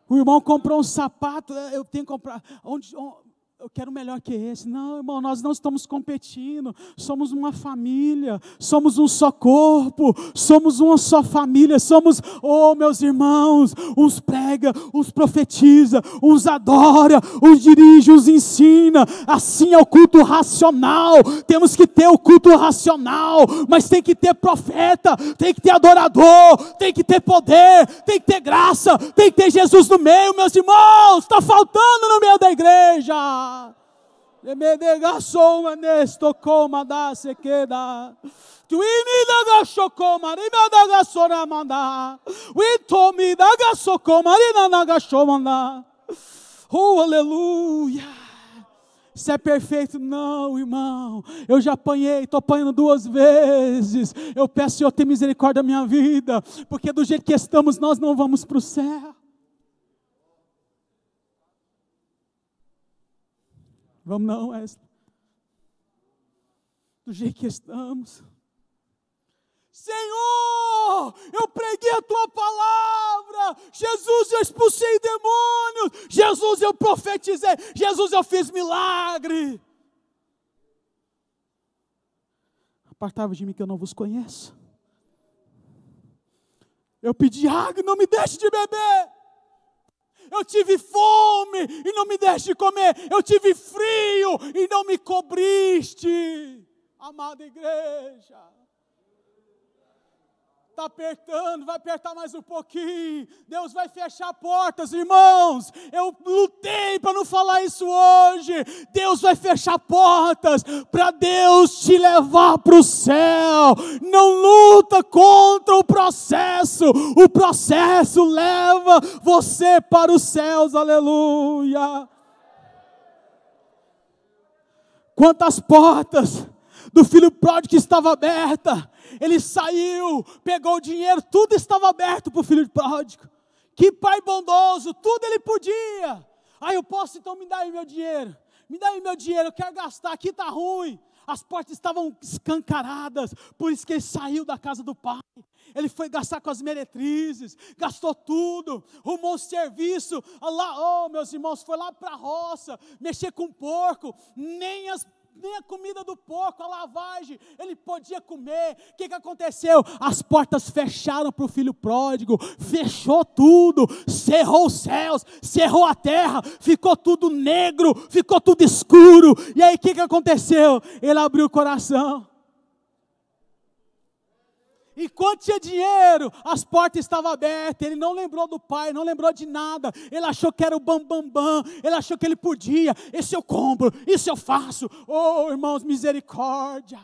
O irmão comprou um sapato, eu tenho que comprar. Onde, onde, eu quero melhor que esse. Não, irmão, nós não estamos competindo. Somos uma família, somos um só corpo, somos uma só família. Somos, oh, meus irmãos, uns prega, uns profetiza, uns adora, uns dirige, uns ensina. Assim é o culto racional. Temos que ter o culto racional, mas tem que ter profeta, tem que ter adorador, tem que ter poder, tem que ter graça, tem que ter Jesus no meio, meus irmãos. Está faltando no meio da igreja queda. Oh, aleluia! Isso é perfeito? Não, irmão. Eu já apanhei, estou apanhando duas vezes. Eu peço, Senhor, tem misericórdia da minha vida, porque do jeito que estamos, nós não vamos para o céu. Vamos não, Wesley. Do jeito que estamos. Senhor, eu preguei a tua palavra. Jesus, eu expulsei demônios. Jesus, eu profetizei. Jesus, eu fiz milagre. Apartava de mim que eu não vos conheço. Eu pedi água, não me deixe de beber eu tive fome e não me deste comer, eu tive frio e não me cobriste. Amada igreja, está apertando, vai apertar mais um pouquinho, Deus vai fechar portas, irmãos. Eu lutei para não falar isso hoje. Deus vai fechar portas para Deus te levar para o céu. Não luta contra o processo, o processo leva você para os céus, aleluia. Quantas portas do filho pródigo que estava aberta, ele saiu, pegou o dinheiro, tudo estava aberto para o filho de pródigo. Que pai bondoso, tudo ele podia. Aí ah, eu posso então me dar o meu dinheiro, me dá o meu dinheiro, eu quero gastar, aqui está ruim. As portas estavam escancaradas, por isso que ele saiu da casa do pai. Ele foi gastar com as meretrizes, gastou tudo, arrumou um serviço. Lá, oh, meus irmãos, foi lá para a roça, mexer com porco, nem as nem a comida do porco, a lavagem, ele podia comer. O que, que aconteceu? As portas fecharam para o filho pródigo, fechou tudo, cerrou os céus, cerrou a terra, ficou tudo negro, ficou tudo escuro. E aí o que, que aconteceu? Ele abriu o coração. Enquanto tinha dinheiro, as portas estavam abertas. Ele não lembrou do pai, não lembrou de nada. Ele achou que era o bambambam. Bam, bam. Ele achou que ele podia. Esse eu compro, isso eu faço. Oh, irmãos, misericórdia.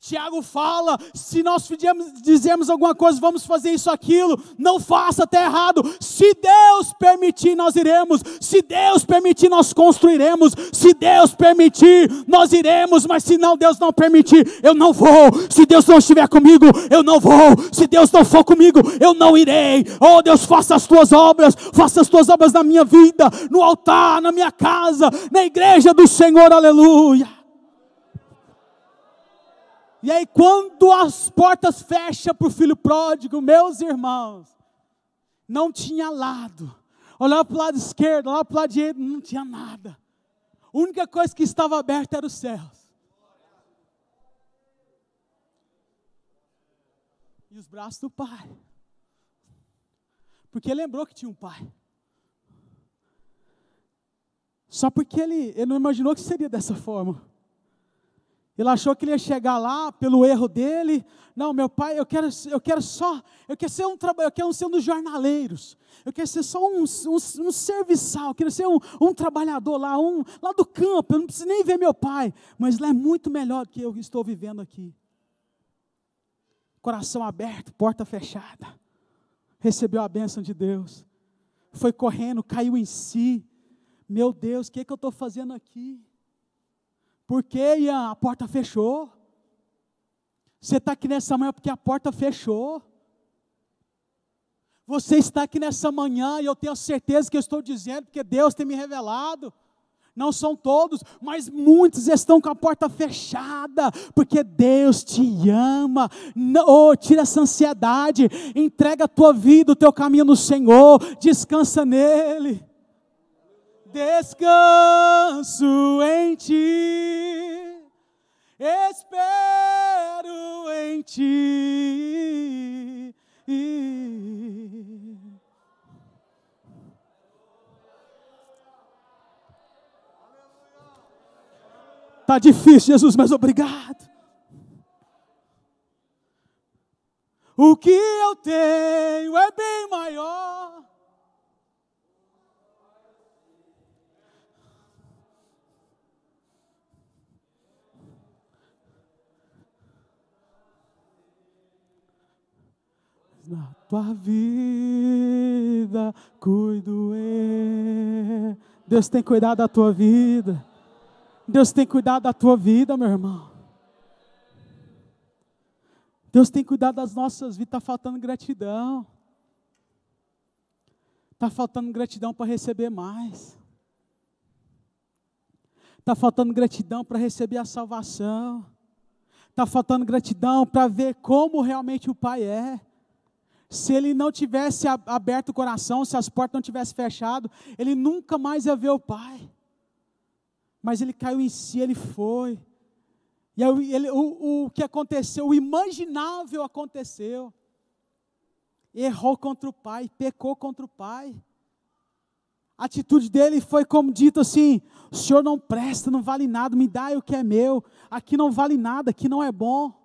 Tiago fala: se nós fizermos, dizemos alguma coisa, vamos fazer isso, aquilo, não faça, até tá errado. Se Deus permitir, nós iremos. Se Deus permitir, nós construiremos. Se Deus permitir, nós iremos. Mas se não, Deus não permitir, eu não vou. Se Deus não estiver comigo, eu não vou. Se Deus não for comigo, eu não irei. Oh Deus, faça as tuas obras, faça as tuas obras na minha vida, no altar, na minha casa, na igreja do Senhor, aleluia. E aí, quando as portas fecham para o filho pródigo, meus irmãos, não tinha lado. Olhava para o lado esquerdo, olhava para o lado direito, não tinha nada. A única coisa que estava aberta era os céus. E os braços do pai. Porque ele lembrou que tinha um pai. Só porque ele, ele não imaginou que seria dessa forma. Ele achou que ele ia chegar lá pelo erro dele. Não, meu pai, eu quero, eu quero só, eu quero ser um eu quero ser um dos jornaleiros. Eu quero ser só um, um, um serviçal, eu quero ser um, um trabalhador lá, um lá do campo. Eu não preciso nem ver meu pai, mas lá é muito melhor do que eu estou vivendo aqui. Coração aberto, porta fechada. Recebeu a bênção de Deus. Foi correndo, caiu em si. Meu Deus, o que, é que eu estou fazendo aqui? porque a porta fechou. Você está aqui nessa manhã porque a porta fechou. Você está aqui nessa manhã e eu tenho certeza que eu estou dizendo, porque Deus tem me revelado. Não são todos, mas muitos estão com a porta fechada, porque Deus te ama. Oh, tira essa ansiedade, entrega a tua vida, o teu caminho no Senhor, descansa nele. Descanso em ti, espero em ti. Tá difícil, Jesus, mas obrigado. O que eu tenho é bem maior na tua vida cuido eu. Deus tem cuidado da tua vida. Deus tem cuidado da tua vida, meu irmão. Deus tem cuidado das nossas vidas. Está faltando gratidão. Está faltando gratidão para receber mais. Está faltando gratidão para receber a salvação. Está faltando gratidão para ver como realmente o Pai é se ele não tivesse aberto o coração, se as portas não tivessem fechado, ele nunca mais ia ver o Pai. Mas ele caiu em si, ele foi. E aí, ele, o, o que aconteceu, o imaginável aconteceu. Errou contra o Pai, pecou contra o Pai. A atitude dele foi como dito assim: o senhor não presta, não vale nada, me dá o que é meu, aqui não vale nada, aqui não é bom.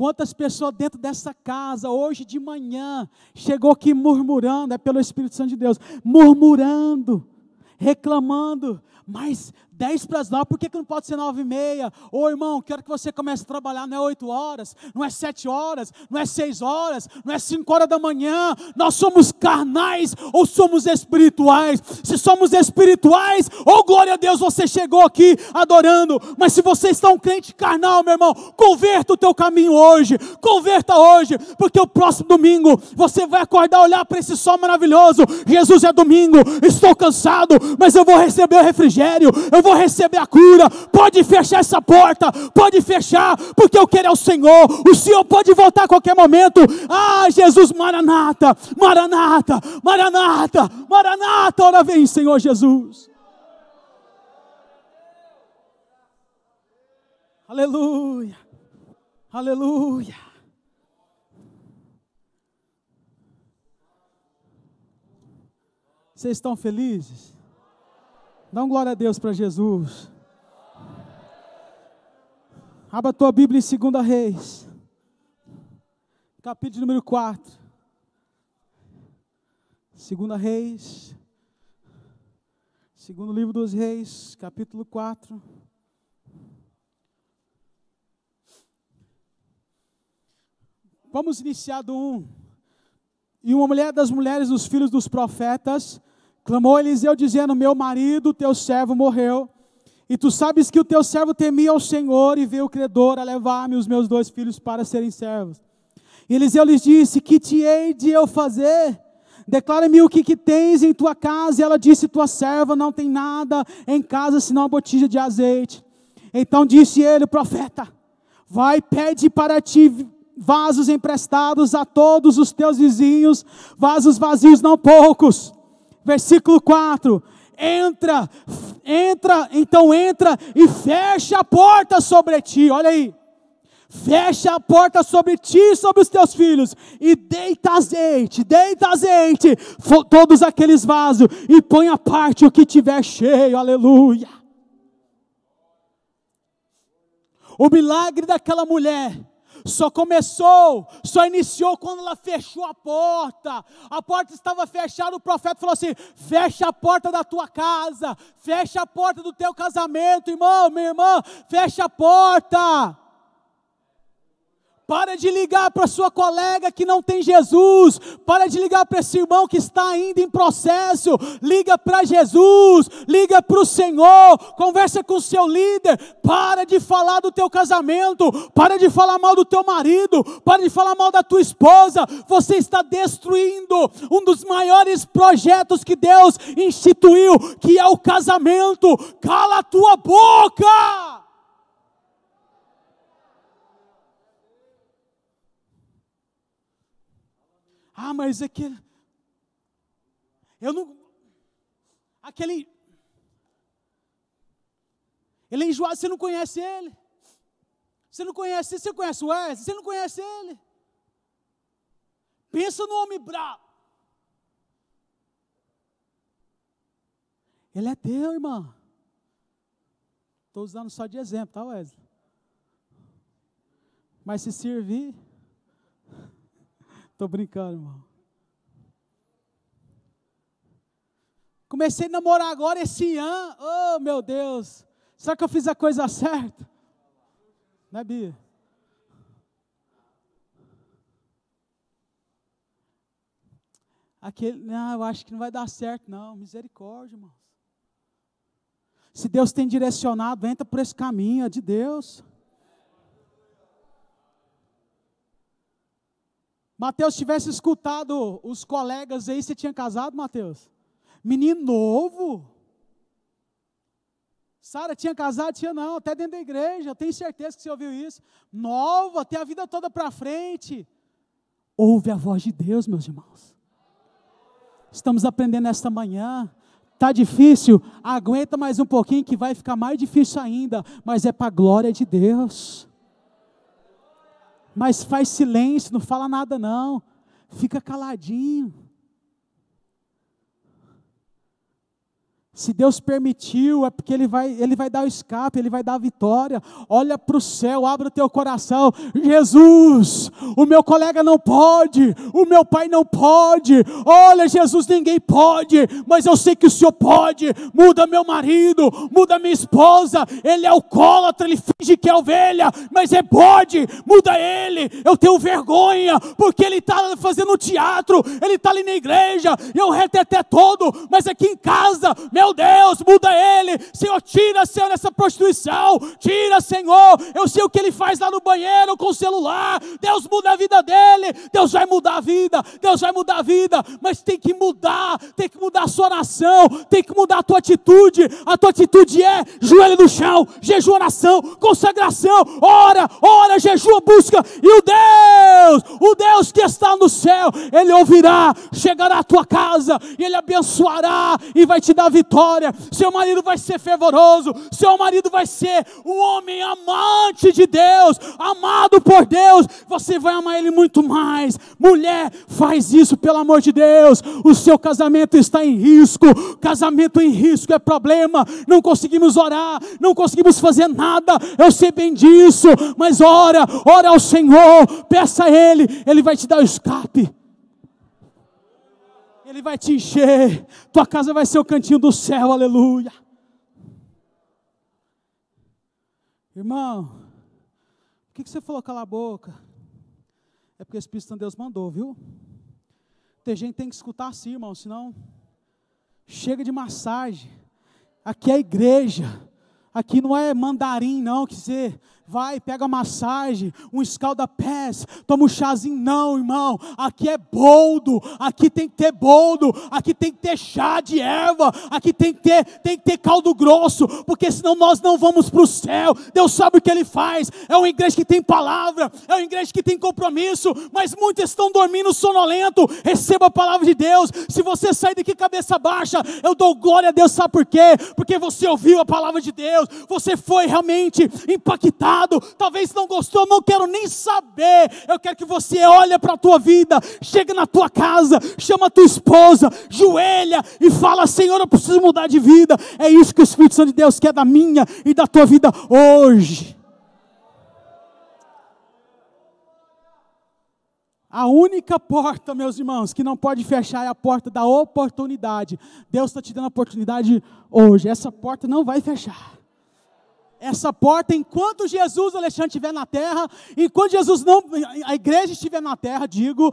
Quantas pessoas dentro dessa casa, hoje de manhã, chegou aqui murmurando, é pelo Espírito Santo de Deus, murmurando reclamando, mas 10 para as 9, por que, que não pode ser 9 e meia? Ô irmão, quero que você comece a trabalhar, não é 8 horas, não é 7 horas, não é 6 horas, não é 5 horas da manhã. Nós somos carnais ou somos espirituais? Se somos espirituais, ô oh, glória a Deus, você chegou aqui adorando. Mas se você está um crente carnal, meu irmão, converta o teu caminho hoje, converta hoje, porque o próximo domingo você vai acordar, olhar para esse sol maravilhoso. Jesus é domingo, estou cansado, mas eu vou receber o refrigério, eu vou receber a cura. Pode fechar essa porta, pode fechar, porque eu quero é o Senhor. O Senhor pode voltar a qualquer momento. Ah, Jesus, Maranata, Maranata, Maranata, Maranata, ora vem, Senhor Jesus. Aleluia, aleluia. Vocês estão felizes? Dá um glória a Deus para Jesus. Abra a tua Bíblia em 2 Reis, capítulo número 4. 2 Reis, segundo livro dos Reis, capítulo 4. Vamos iniciar do 1. E uma mulher das mulheres dos filhos dos profetas Clamou Eliseu dizendo: Meu marido, teu servo, morreu. E tu sabes que o teu servo temia ao Senhor e veio o credor a levar-me os meus dois filhos para serem servos. E Eliseu lhes disse: Que te hei de eu fazer? Declara-me o que, que tens em tua casa. E ela disse: Tua serva não tem nada em casa senão uma botija de azeite. Então disse ele, o profeta: Vai, pede para ti vasos emprestados a todos os teus vizinhos, vasos vazios não poucos versículo 4. Entra, entra, então entra e fecha a porta sobre ti. Olha aí. Fecha a porta sobre ti e sobre os teus filhos, e deita azeite, deita azeite, todos aqueles vasos, e põe a parte o que tiver cheio, aleluia. O milagre daquela mulher só começou, só iniciou quando ela fechou a porta. A porta estava fechada, o profeta falou assim: fecha a porta da tua casa, fecha a porta do teu casamento, irmão, minha irmã, fecha a porta. Para de ligar para sua colega que não tem Jesus. Para de ligar para esse irmão que está ainda em processo. Liga para Jesus. Liga para o Senhor. Conversa com o seu líder. Para de falar do teu casamento. Para de falar mal do teu marido. Para de falar mal da tua esposa. Você está destruindo um dos maiores projetos que Deus instituiu, que é o casamento. Cala a tua boca! Ah, mas é que. Eu não. Aquele. Ele é enjoado, você não conhece ele. Você não conhece, você conhece o Wesley, você não conhece ele. Pensa no homem bravo. Ele é teu, irmão. Estou usando só de exemplo, tá, Wesley? Mas se servir. Tô brincando, irmão. Comecei a namorar agora esse ano. Oh, meu Deus. Será que eu fiz a coisa certa? Né, Bia? Aquele, não, eu acho que não vai dar certo, não. Misericórdia, irmão. Se Deus tem direcionado, entra por esse caminho, é de Deus. Mateus tivesse escutado os colegas aí, você tinha casado, Mateus? Menino novo. Sara tinha casado, tinha não, até dentro da igreja, eu tenho certeza que você ouviu isso. Nova, tem a vida toda para frente. Ouve a voz de Deus, meus irmãos. Estamos aprendendo esta manhã. Tá difícil? Aguenta mais um pouquinho que vai ficar mais difícil ainda, mas é para a glória de Deus mas faz silêncio, não fala nada não, fica caladinho. Se Deus permitiu, é porque Ele vai, ele vai dar o escape, Ele vai dar a vitória. Olha para o céu, abre o teu coração. Jesus, o meu colega não pode, o meu pai não pode. Olha, Jesus, ninguém pode, mas eu sei que o Senhor pode. Muda meu marido, muda minha esposa. Ele é alcoólatra, ele finge que é ovelha, mas é pode. Muda ele. Eu tenho vergonha, porque ele está fazendo teatro, ele está ali na igreja, eu reteté todo, mas aqui em casa, meu Deus, muda ele. Senhor, tira, Senhor, dessa prostituição. Tira, Senhor. Eu sei o que ele faz lá no banheiro com o celular. Deus muda a vida dele. Deus vai mudar a vida. Deus vai mudar a vida. Mas tem que mudar. Tem que mudar a sua oração. Tem que mudar a tua atitude. A tua atitude é joelho no chão, jejum, oração, consagração. Ora, ora, jejua, busca. E o Deus, o Deus que está no céu, ele ouvirá, chegará à tua casa, ele abençoará e vai te dar vitória vitória, seu marido vai ser fervoroso, seu marido vai ser um homem amante de Deus, amado por Deus, você vai amar ele muito mais. Mulher, faz isso pelo amor de Deus. O seu casamento está em risco, casamento em risco é problema. Não conseguimos orar, não conseguimos fazer nada. Eu sei bem disso, mas ora, ora ao Senhor, peça a Ele, Ele vai te dar o escape. Ele vai te encher. Tua casa vai ser o cantinho do céu, aleluia. Irmão, por que, você falou cala a boca? É porque o Espírito Santo Deus mandou, viu? Tem gente que tem que escutar assim, irmão, senão chega de massagem. Aqui é igreja. Aqui não é mandarim, não, que dizer, vai, pega massagem, um escalda-pés, toma um chazinho. Não, irmão, aqui é boldo, aqui tem que ter boldo, aqui tem que ter chá de erva, aqui tem que ter, tem que ter caldo grosso, porque senão nós não vamos para o céu. Deus sabe o que Ele faz. É uma igreja que tem palavra, é uma igreja que tem compromisso, mas muitos estão dormindo sonolento. Receba a palavra de Deus. Se você sair daqui cabeça baixa, eu dou glória a Deus, sabe por quê? Porque você ouviu a palavra de Deus, você foi realmente impactado errado, talvez não gostou, não quero nem saber. Eu quero que você olhe para a tua vida, chegue na tua casa, chama a tua esposa, joelha e fala: Senhor, eu preciso mudar de vida. É isso que o Espírito Santo de Deus quer da minha e da tua vida hoje. A única porta, meus irmãos, que não pode fechar é a porta da oportunidade. Deus está te dando a oportunidade hoje. Essa porta não vai fechar essa porta, enquanto Jesus, Alexandre, estiver na terra, enquanto Jesus não, a igreja estiver na terra, digo,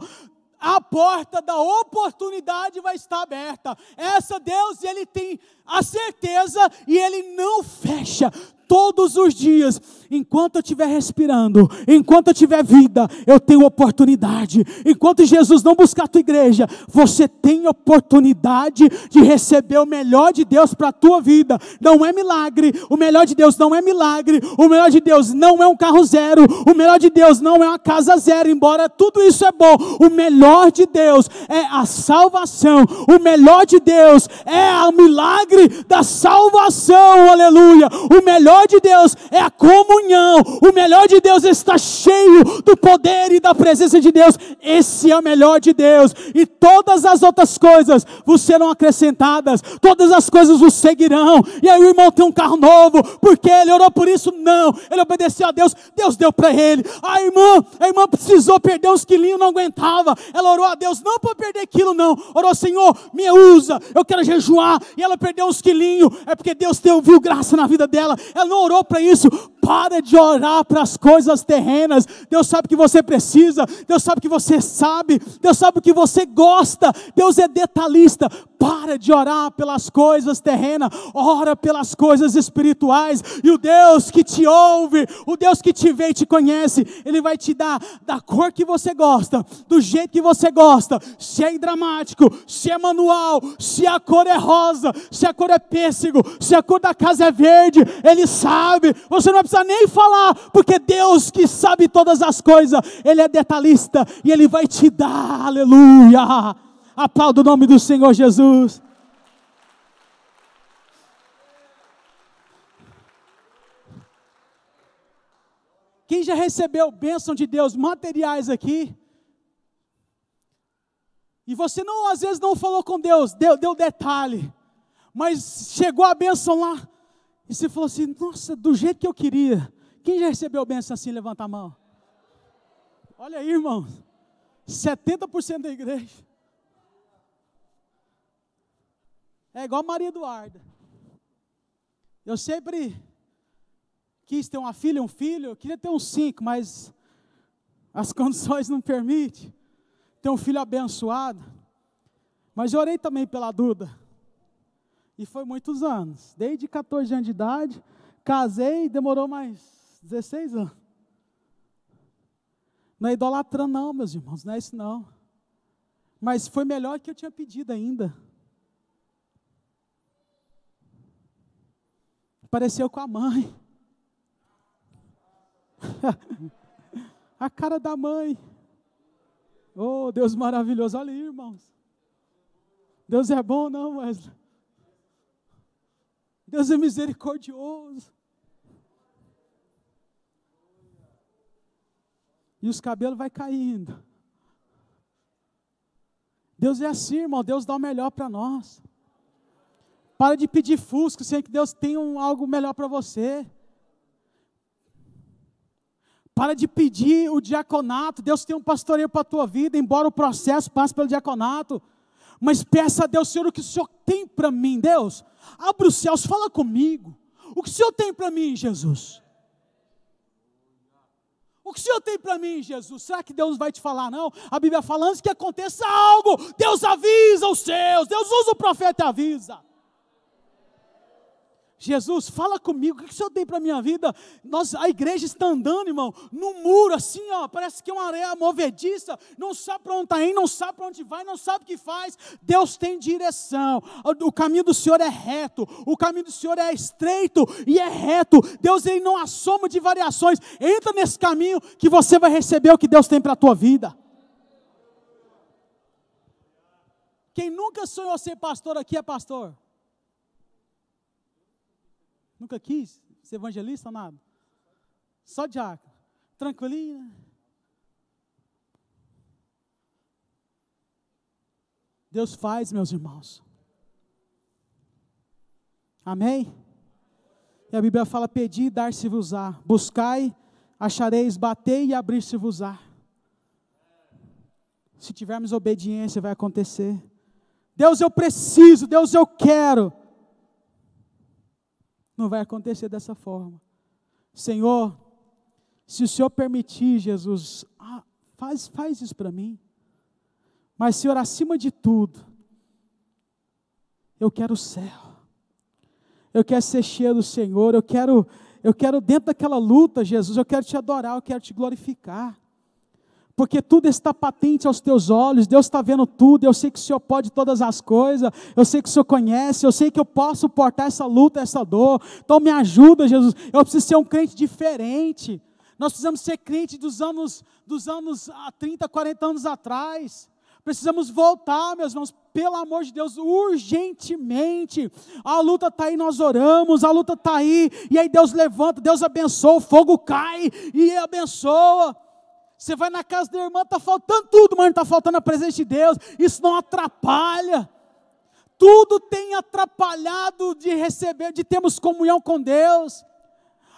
a porta da oportunidade vai estar aberta. Essa Deus, ele tem a certeza e ele não fecha todos os dias, enquanto eu estiver respirando, enquanto eu tiver vida, eu tenho oportunidade. Enquanto Jesus não buscar a tua igreja, você tem oportunidade de receber o melhor de Deus para a tua vida. Não é milagre, o melhor de Deus não é milagre, o melhor de Deus não é um carro zero, o melhor de Deus não é uma casa zero, embora tudo isso é bom. O melhor de Deus é a salvação, o melhor de Deus é o milagre da salvação, aleluia. O melhor melhor de Deus é a comunhão. O melhor de Deus está cheio do poder e da presença de Deus. Esse é o melhor de Deus. E todas as outras coisas vos serão acrescentadas. Todas as coisas vos seguirão. E aí o irmão tem um carro novo. Porque ele orou por isso? Não. Ele obedeceu a Deus. Deus deu para ele. A irmã, a irmã precisou perder uns quilinhos, não aguentava. Ela orou a Deus, não para perder aquilo, não. Orou, Senhor, me usa. Eu quero jejuar. E ela perdeu uns quilinhos. É porque Deus deu, viu graça na vida dela. Ela não orou para isso, para de orar para as coisas terrenas. Deus sabe que você precisa, Deus sabe que você sabe, Deus sabe o que você gosta. Deus é detalhista. Para de orar pelas coisas terrenas, ora pelas coisas espirituais. E o Deus que te ouve, o Deus que te vê e te conhece, ele vai te dar da cor que você gosta, do jeito que você gosta. Se é dramático, se é manual, se a cor é rosa, se a cor é pêssego, se a cor da casa é verde, ele sabe, você não precisa nem falar, porque Deus que sabe todas as coisas, Ele é detalhista e Ele vai te dar, aleluia. Aplauda o nome do Senhor Jesus. Quem já recebeu bênção de Deus, materiais aqui, e você não, às vezes não falou com Deus, deu, deu detalhe, mas chegou a bênção lá, e você falou assim: nossa, do jeito que eu queria. Quem já recebeu bênção assim? Levanta a mão. Olha aí, irmão. 70% da igreja. É igual Maria Eduarda. Eu sempre quis ter uma filha, um filho. Eu queria ter uns cinco, mas as condições não permitem. Ter um filho abençoado. Mas eu orei também pela Duda. E foi muitos anos. Desde 14 anos de idade, casei, demorou mais 16 anos. Não é idolatrando, não, meus irmãos, não é isso não. Mas foi melhor que eu tinha pedido ainda. Pareceu com a mãe. a cara da mãe. Oh, Deus maravilhoso. Olha aí, irmãos. Deus é bom, não, Wesley? Deus é misericordioso. E os cabelos vai caindo. Deus é assim, irmão. Deus dá o melhor para nós. Para de pedir fusco sem que Deus tenha um, algo melhor para você. Para de pedir o diaconato. Deus tem um pastoreio para a tua vida, embora o processo passe pelo diaconato. Mas peça a Deus, Senhor, o que o Senhor tem para mim, Deus. Abra os céus, fala comigo. O que o Senhor tem para mim, Jesus? O que o Senhor tem para mim, Jesus? Será que Deus vai te falar? Não. A Bíblia fala: antes que aconteça algo, Deus avisa os seus. Deus usa o profeta e avisa. Jesus, fala comigo, o que o Senhor tem para a minha vida? Nós, a igreja está andando, irmão, num muro assim, ó, parece que é uma areia movediça, não sabe para onde está indo, não sabe para onde vai, não sabe o que faz. Deus tem direção, o caminho do Senhor é reto, o caminho do Senhor é estreito e é reto. Deus, Ele não assoma de variações. Entra nesse caminho que você vai receber o que Deus tem para a tua vida. Quem nunca sonhou ser pastor aqui é pastor. Nunca quis ser evangelista, nada. Só diácono. Tranquilinho, né? Deus faz, meus irmãos. Amém? E a Bíblia fala: pedi e dar-se-vos-á, buscai, achareis, batei e abrir-se-vos-á. Se tivermos obediência, vai acontecer. Deus, eu preciso, Deus, eu quero. Não vai acontecer dessa forma. Senhor, se o Senhor permitir, Jesus, ah, faz, faz isso para mim. Mas, Senhor, acima de tudo, eu quero o céu. Eu quero ser cheio do Senhor. Eu quero, eu quero dentro daquela luta, Jesus, eu quero te adorar, eu quero te glorificar porque tudo está patente aos teus olhos, Deus está vendo tudo, eu sei que o Senhor pode todas as coisas, eu sei que o Senhor conhece, eu sei que eu posso suportar essa luta, essa dor, então me ajuda, Jesus, eu preciso ser um crente diferente, nós precisamos ser crente dos anos, dos anos 30, ah, 40 anos atrás, precisamos voltar, meus irmãos, pelo amor de Deus, urgentemente. A luta está aí, nós oramos, a luta está aí, e aí Deus levanta, Deus abençoa, o fogo cai e abençoa. Você vai na casa da irmã, está faltando tudo, mas não está faltando a presença de Deus. Isso não atrapalha. Tudo tem atrapalhado de receber, de termos comunhão com Deus.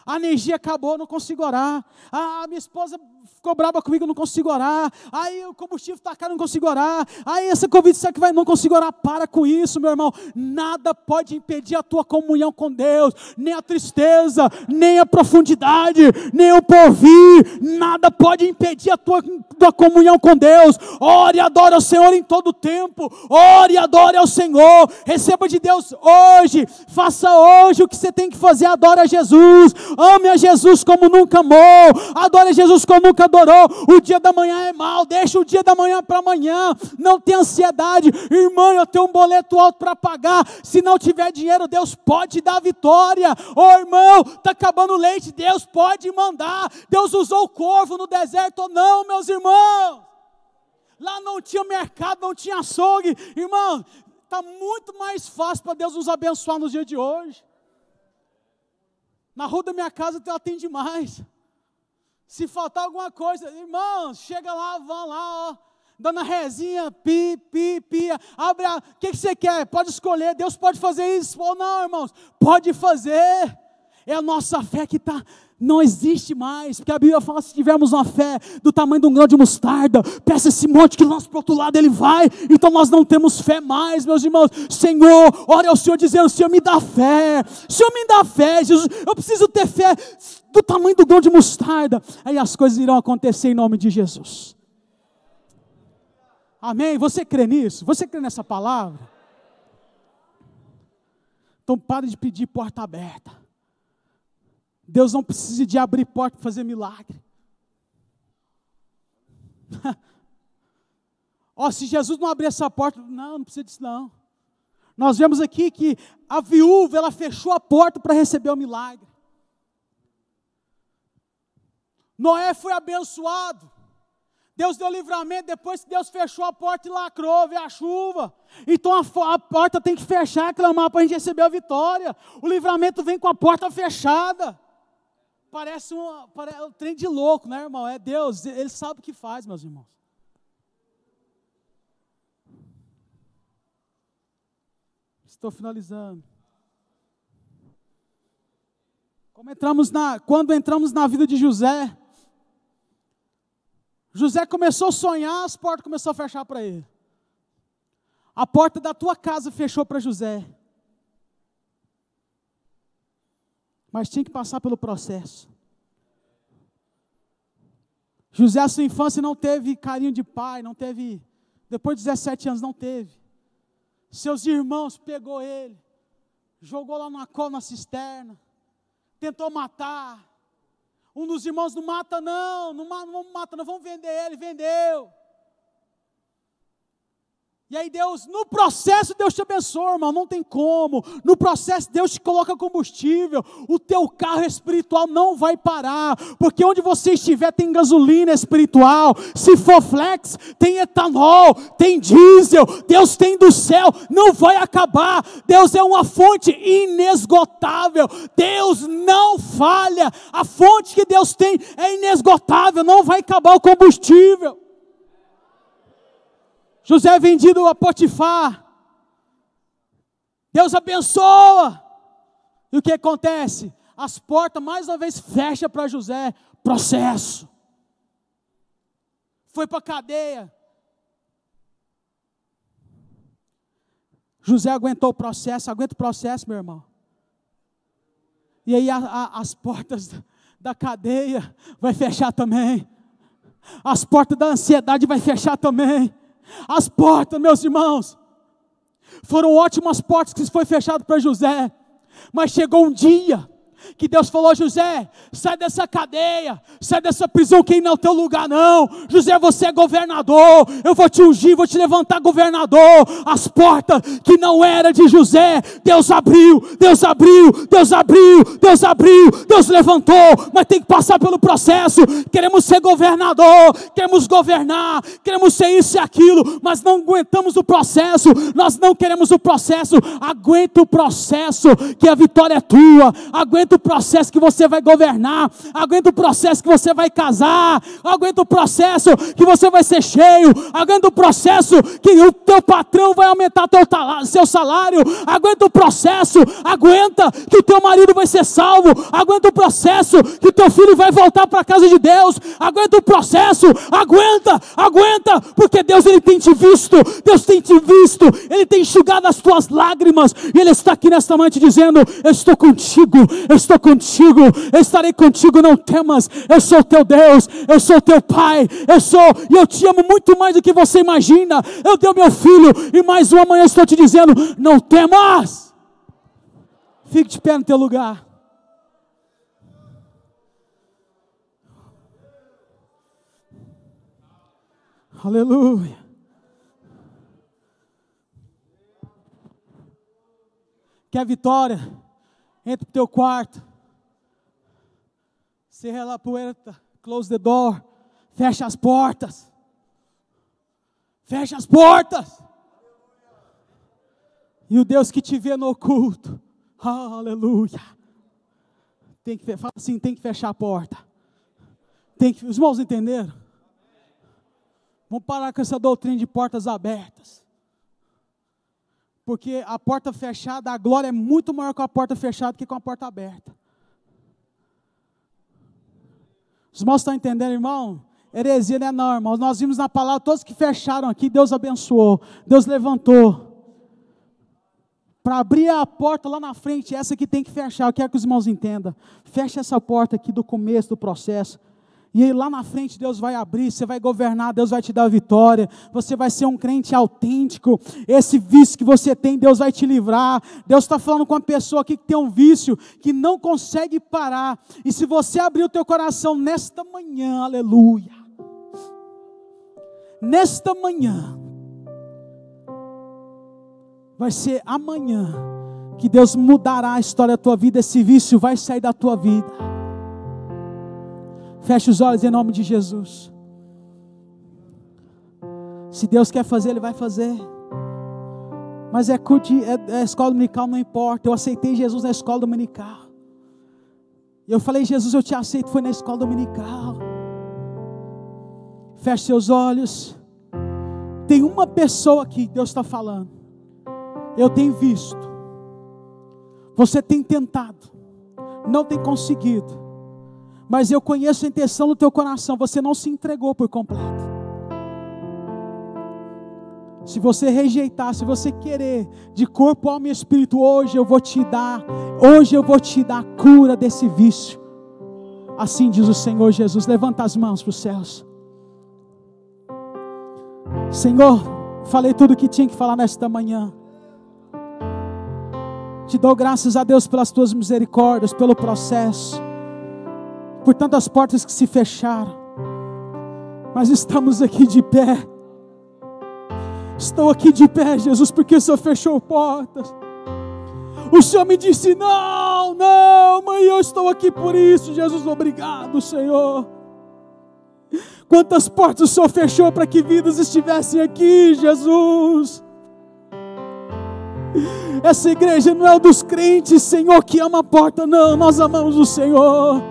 A energia acabou, não consigo orar. Ah, minha esposa ficou brava comigo, não consigo orar. Aí o combustível está caro, não consigo orar. Aí essa Covid será que vai, não consigo orar. Para com isso, meu irmão. Nada pode impedir a tua comunhão com Deus, nem a tristeza, nem a profundidade, nem o porvir. Nada pode impedir a tua, tua comunhão com Deus. Ore e adore ao Senhor em todo o tempo. Ore e adore ao Senhor. Receba de Deus hoje. Faça hoje o que você tem que fazer. Adore a Jesus. Ame a Jesus como nunca amou. Adore a Jesus como nunca adorou, o dia da manhã é mal, deixa o dia da manhã para amanhã, não tem ansiedade, irmão, eu tenho um boleto alto para pagar, se não tiver dinheiro, Deus pode dar vitória, ô oh, irmão, está acabando o leite, Deus pode mandar, Deus usou o corvo no deserto, não, meus irmãos. Lá não tinha mercado, não tinha açougue. Irmão, está muito mais fácil para Deus nos abençoar no dia de hoje. Na rua da minha casa ela tem demais. Se faltar alguma coisa, irmãos, chega lá, vão lá, ó. Dona Rezinha, pi, pi, pia, abre a. O que, que você quer? Pode escolher, Deus pode fazer isso ou não, irmãos. Pode fazer. É a nossa fé que está não existe mais, porque a Bíblia fala: se tivermos uma fé do tamanho de um grão de mostarda, peça esse monte que lança para o outro lado, ele vai. Então nós não temos fé mais, meus irmãos. Senhor, ore ao Senhor dizendo: Senhor, me dá fé, Senhor, me dá fé, Jesus, eu preciso ter fé do tamanho do grão de mostarda. Aí as coisas irão acontecer em nome de Jesus. Amém? Você crê nisso? Você crê nessa palavra? Então pare de pedir porta aberta. Deus não precisa de abrir porta para fazer milagre. Ó, oh, se Jesus não abrir essa porta, não, não precisa disso não. Nós vemos aqui que a viúva, ela fechou a porta para receber o milagre. Noé foi abençoado. Deus deu livramento depois que Deus fechou a porta e lacrou, veio a chuva. Então a, a porta tem que fechar, clamar para a gente receber a vitória. O livramento vem com a porta fechada parece um, parece é um trem de louco, né, irmão? É Deus, Ele sabe o que faz, meus irmãos. Estou finalizando. Como entramos na, quando entramos na vida de José, José começou a sonhar, as portas começaram a fechar para ele. A porta da tua casa fechou para José. mas tinha que passar pelo processo. José, a sua infância não teve carinho de pai, não teve. Depois de 17 anos, não teve. Seus irmãos pegou ele, jogou lá numa cova, na cisterna, tentou matar. Um dos irmãos não mata, não, não, não mata, não, vamos vender ele, vendeu. E aí Deus, no processo Deus te abençoa, irmão, não tem como. No processo Deus te coloca combustível. O teu carro espiritual não vai parar, porque onde você estiver tem gasolina espiritual. Se for flex, tem etanol, tem diesel. Deus tem do céu, não vai acabar. Deus é uma fonte inesgotável. Deus não falha. A fonte que Deus tem é inesgotável, não vai acabar o combustível. José é vendido a Potifar. Deus abençoa. E o que acontece? As portas mais uma vez fecham para José. Processo. Foi para a cadeia. José aguentou o processo, aguenta o processo, meu irmão. E aí a, a, as portas da cadeia vai fechar também. As portas da ansiedade vai fechar também. As portas, meus irmãos, foram ótimas portas que foi fechado para José, mas chegou um dia que Deus falou: José, sai dessa cadeia, sai dessa prisão que é não é o teu lugar, não. José, você é governador, eu vou te ungir, vou te levantar governador. As portas que não era de José, Deus abriu, Deus abriu, Deus abriu, Deus abriu, Deus levantou, mas tem que passar pelo processo. Queremos ser governador, queremos governar, queremos ser isso e aquilo, mas não aguentamos o processo, nós não queremos o processo, aguenta o processo, que a vitória é tua, aguenta aguenta o processo que você vai governar, aguenta o processo que você vai casar, aguenta o processo que você vai ser cheio, aguenta o processo que o teu patrão vai aumentar teu seu salário, aguenta o processo, aguenta que o teu marido vai ser salvo, aguenta o processo que o teu filho vai voltar para a casa de Deus, aguenta o processo, aguenta, aguenta, porque Deus ele tem te visto, Deus tem te visto, ele tem enxugado as tuas lágrimas, e ele está aqui nesta noite dizendo: eu estou contigo, eu estou contigo, eu estarei contigo, não temas, eu sou teu Deus, eu sou teu Pai, eu sou, e eu te amo muito mais do que você imagina, eu dei o meu filho, e mais uma manhã estou te dizendo, não temas, fique de pé no teu lugar. Aleluia. Quer vitória? entra pro teu quarto, serra a poeira, close the door, fecha as portas, fecha as portas, e o Deus que te vê no oculto, aleluia, tem que, fala assim, tem que fechar a porta, tem que, os irmãos entenderam? Vamos parar com essa doutrina de portas abertas. Porque a porta fechada, a glória é muito maior com a porta fechada que com a porta aberta. Os irmãos estão entendendo, irmão? Heresia não é não, irmãos. Nós vimos na palavra, todos que fecharam aqui, Deus abençoou, Deus levantou. Para abrir a porta lá na frente, essa que tem que fechar, eu quero que os irmãos entendam. Fecha essa porta aqui do começo do processo e aí lá na frente Deus vai abrir, você vai governar, Deus vai te dar vitória, você vai ser um crente autêntico. Esse vício que você tem, Deus vai te livrar. Deus está falando com uma pessoa aqui que tem um vício que não consegue parar. E se você abrir o teu coração nesta manhã, aleluia, nesta manhã, vai ser amanhã que Deus mudará a história da tua vida. Esse vício vai sair da tua vida. Feche os olhos em nome de Jesus. Se Deus quer fazer, Ele vai fazer. Mas é curte, é, é escola dominical, não importa. Eu aceitei Jesus na escola dominical. Eu falei, Jesus, eu te aceito. Foi na escola dominical. Feche seus olhos. Tem uma pessoa que Deus está falando. Eu tenho visto. Você tem tentado. Não tem conseguido. Mas eu conheço a intenção do teu coração, você não se entregou por completo. Se você rejeitar, se você querer de corpo, alma e espírito, hoje eu vou te dar, hoje eu vou te dar cura desse vício. Assim diz o Senhor Jesus. Levanta as mãos para os céus. Senhor, falei tudo o que tinha que falar nesta manhã. Te dou graças a Deus pelas tuas misericórdias, pelo processo por tantas portas que se fecharam, mas estamos aqui de pé. Estou aqui de pé, Jesus, porque o Senhor fechou portas. O Senhor me disse: não, não, mãe, eu estou aqui por isso. Jesus, obrigado, Senhor. Quantas portas o Senhor fechou para que vidas estivessem aqui, Jesus. Essa igreja não é dos crentes, Senhor, que ama a porta, não. Nós amamos o Senhor.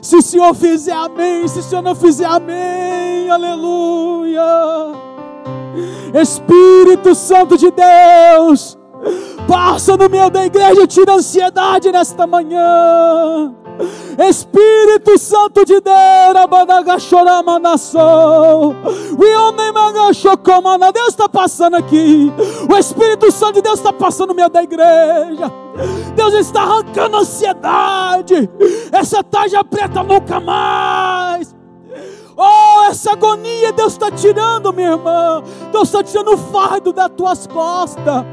Se o Senhor fizer amém, se o Senhor não fizer amém, aleluia. Espírito Santo de Deus, passa no meio da igreja, tira ansiedade nesta manhã. Espírito Santo de Deus, Deus está passando aqui. O Espírito Santo de Deus está passando no meio da igreja. Deus está arrancando ansiedade. Essa tarja preta nunca mais. Oh, essa agonia Deus está tirando, minha irmã. Deus está tirando o fardo das tuas costas.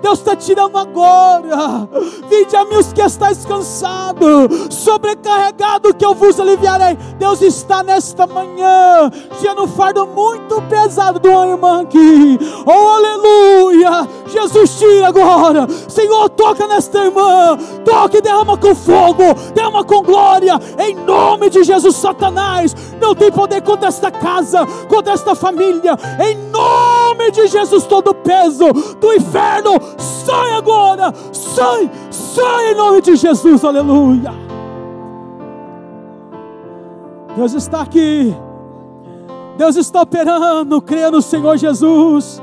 Deus está tirando agora. Vinde a mim os que estáis cansados, sobrecarregado, que eu vos aliviarei. Deus está nesta manhã, tirando um fardo muito pesado do irmão aqui. Oh, aleluia! Jesus, tira agora. Senhor, toca nesta irmã. Toque, derrama com fogo, derrama com glória. Em nome de Jesus, Satanás não tem poder contra esta casa, contra esta família. Em nome de Jesus, todo peso do inferno, sai agora. Sai, sai em nome de Jesus. Aleluia. Deus está aqui. Deus está operando, creia no Senhor Jesus.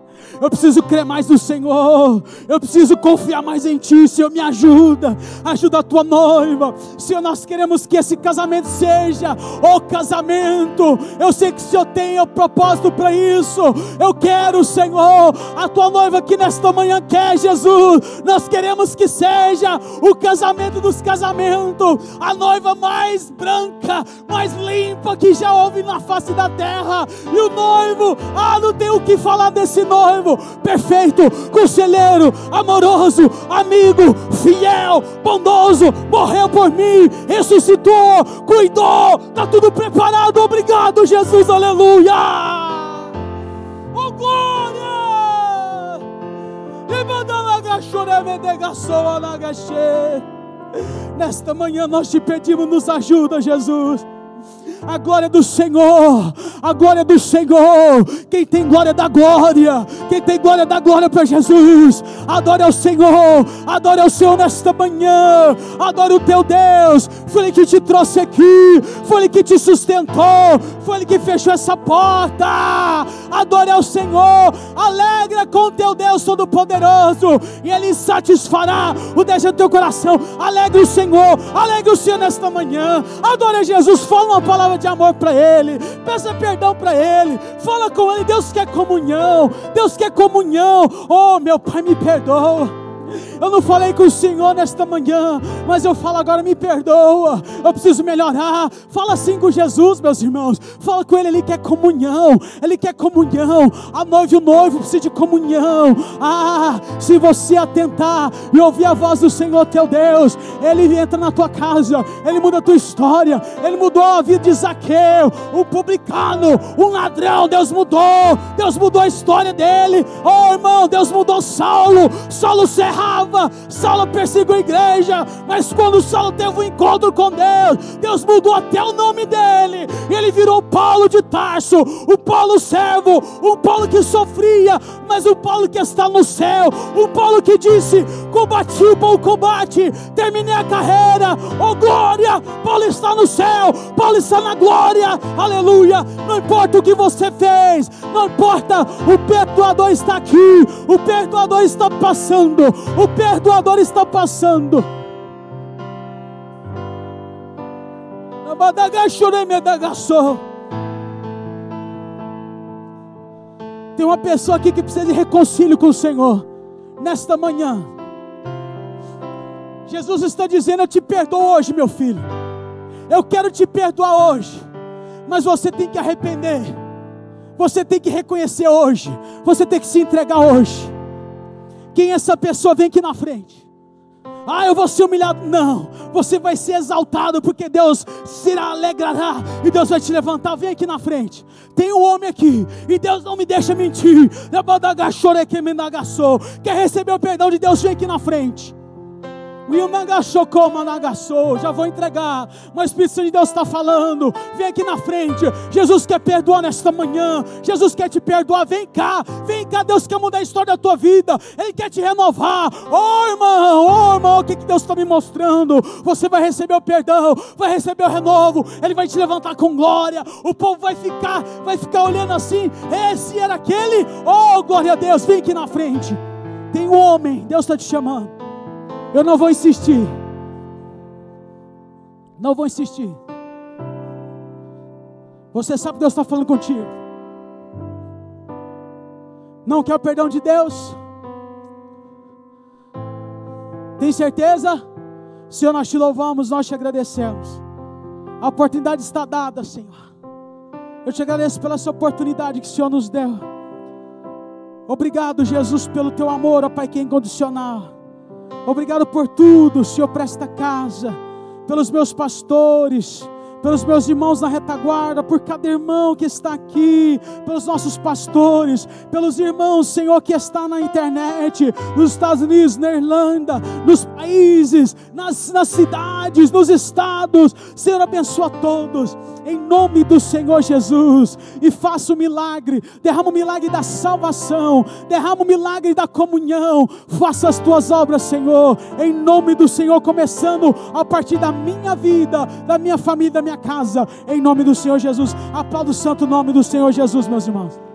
Eu preciso crer mais no Senhor. Eu preciso confiar mais em Ti. Senhor, me ajuda. Ajuda a Tua noiva. Senhor, nós queremos que esse casamento seja o casamento. Eu sei que o Senhor tem o propósito para isso. Eu quero, Senhor, a Tua noiva que nesta manhã quer, é Jesus. Nós queremos que seja o casamento dos casamentos. A noiva mais branca, mais limpa que já houve na face da terra. E o noivo, ah, não tem o que falar desse noivo noivo perfeito, conselheiro, amoroso, amigo, fiel, bondoso, morreu por mim, ressuscitou, cuidou, está tudo preparado. Obrigado, Jesus, aleluia! Oh, glória! Nesta manhã nós te pedimos, nos ajuda, Jesus a glória do Senhor, a glória do Senhor. Quem tem glória da glória, quem tem glória da glória para Jesus. Adore ao Senhor, adore ao Senhor nesta manhã. Adore o teu Deus. Foi ele que te trouxe aqui, foi ele que te sustentou, foi ele que fechou essa porta. Adore ao Senhor, alegra com teu Deus Todo-Poderoso, e Ele satisfará o desejo do teu coração. Alegre o Senhor, alegre o Senhor nesta manhã. Adore Jesus, fala uma palavra palavra de amor para Ele, peça perdão para Ele, fala com Ele. Deus quer comunhão, Deus quer comunhão. Oh, meu Pai, me perdoa. Eu não falei com o Senhor nesta manhã, mas eu falo agora, me perdoa. Eu preciso melhorar. Fala assim com Jesus, meus irmãos. Fala com Ele, Ele quer comunhão. Ele quer comunhão. A noiva e o noivo precisam de comunhão. Ah, se você atentar e ouvir a voz do Senhor teu Deus, Ele entra na tua casa, Ele muda a tua história, Ele mudou a vida de Zaqueu, o publicano, o ladrão. Deus mudou, Deus mudou a história dele. Oh, irmão, Deus mudou Saulo. Saulo Serrava estava, Saulo perseguiu a igreja, mas quando Saulo teve um encontro com Deus, Deus mudou até o nome dele, e ele virou Paulo de Tarso, o Paulo servo, o Paulo que sofria, mas o Paulo que está no céu, o Paulo que disse: combati o bom combate, terminei a carreira, oh glória, Paulo está no céu, Paulo está na glória, aleluia, não importa o que você fez, não importa, o perdoador está aqui, o perdoador está passando, o perdoador está passando. Tem uma pessoa aqui que precisa de reconcílio com o Senhor nesta manhã. Jesus está dizendo: Eu te perdoo hoje, meu filho. Eu quero te perdoar hoje. Mas você tem que arrepender. Você tem que reconhecer hoje. Você tem que se entregar hoje quem é essa pessoa vem aqui na frente. Ah, eu vou ser humilhado. Não, você vai ser exaltado, porque Deus se alegrará e Deus vai te levantar. Vem aqui na frente. Tem um homem aqui e Deus não me deixa mentir. Quer receber o perdão de Deus? Vem aqui na frente. Já vou entregar, mas o Espírito Santo de Deus está falando. Vem aqui na frente. Jesus quer perdoar nesta manhã. Jesus quer te perdoar. Vem cá, vem cá. Deus quer mudar a história da tua vida. Ele quer te renovar. Oh, irmão, oh, irmão, o que, que Deus está me mostrando? Você vai receber o perdão, vai receber o renovo. Ele vai te levantar com glória. O povo vai ficar, vai ficar olhando assim. Esse era aquele. Oh, glória a Deus. Vem aqui na frente. Tem um homem, Deus está te chamando. Eu não vou insistir. Não vou insistir. Você sabe que Deus está falando contigo. Não quer o perdão de Deus? Tem certeza? Senhor, nós te louvamos, nós te agradecemos. A oportunidade está dada, Senhor. Eu te agradeço pela sua oportunidade que o Senhor nos deu. Obrigado, Jesus, pelo teu amor, ó Pai, que é incondicional. Obrigado por tudo, Senhor, para esta casa, pelos meus pastores pelos meus irmãos na retaguarda, por cada irmão que está aqui, pelos nossos pastores, pelos irmãos, Senhor, que está na internet, nos Estados Unidos, na Irlanda, nos países, nas, nas cidades, nos estados. Senhor, abençoa todos, em nome do Senhor Jesus, e faça o um milagre, derrama o um milagre da salvação, derrama o um milagre da comunhão, faça as tuas obras, Senhor, em nome do Senhor, começando a partir da minha vida, da minha família, da minha minha casa, em nome do Senhor Jesus. Aplauda o santo nome do Senhor Jesus, meus irmãos.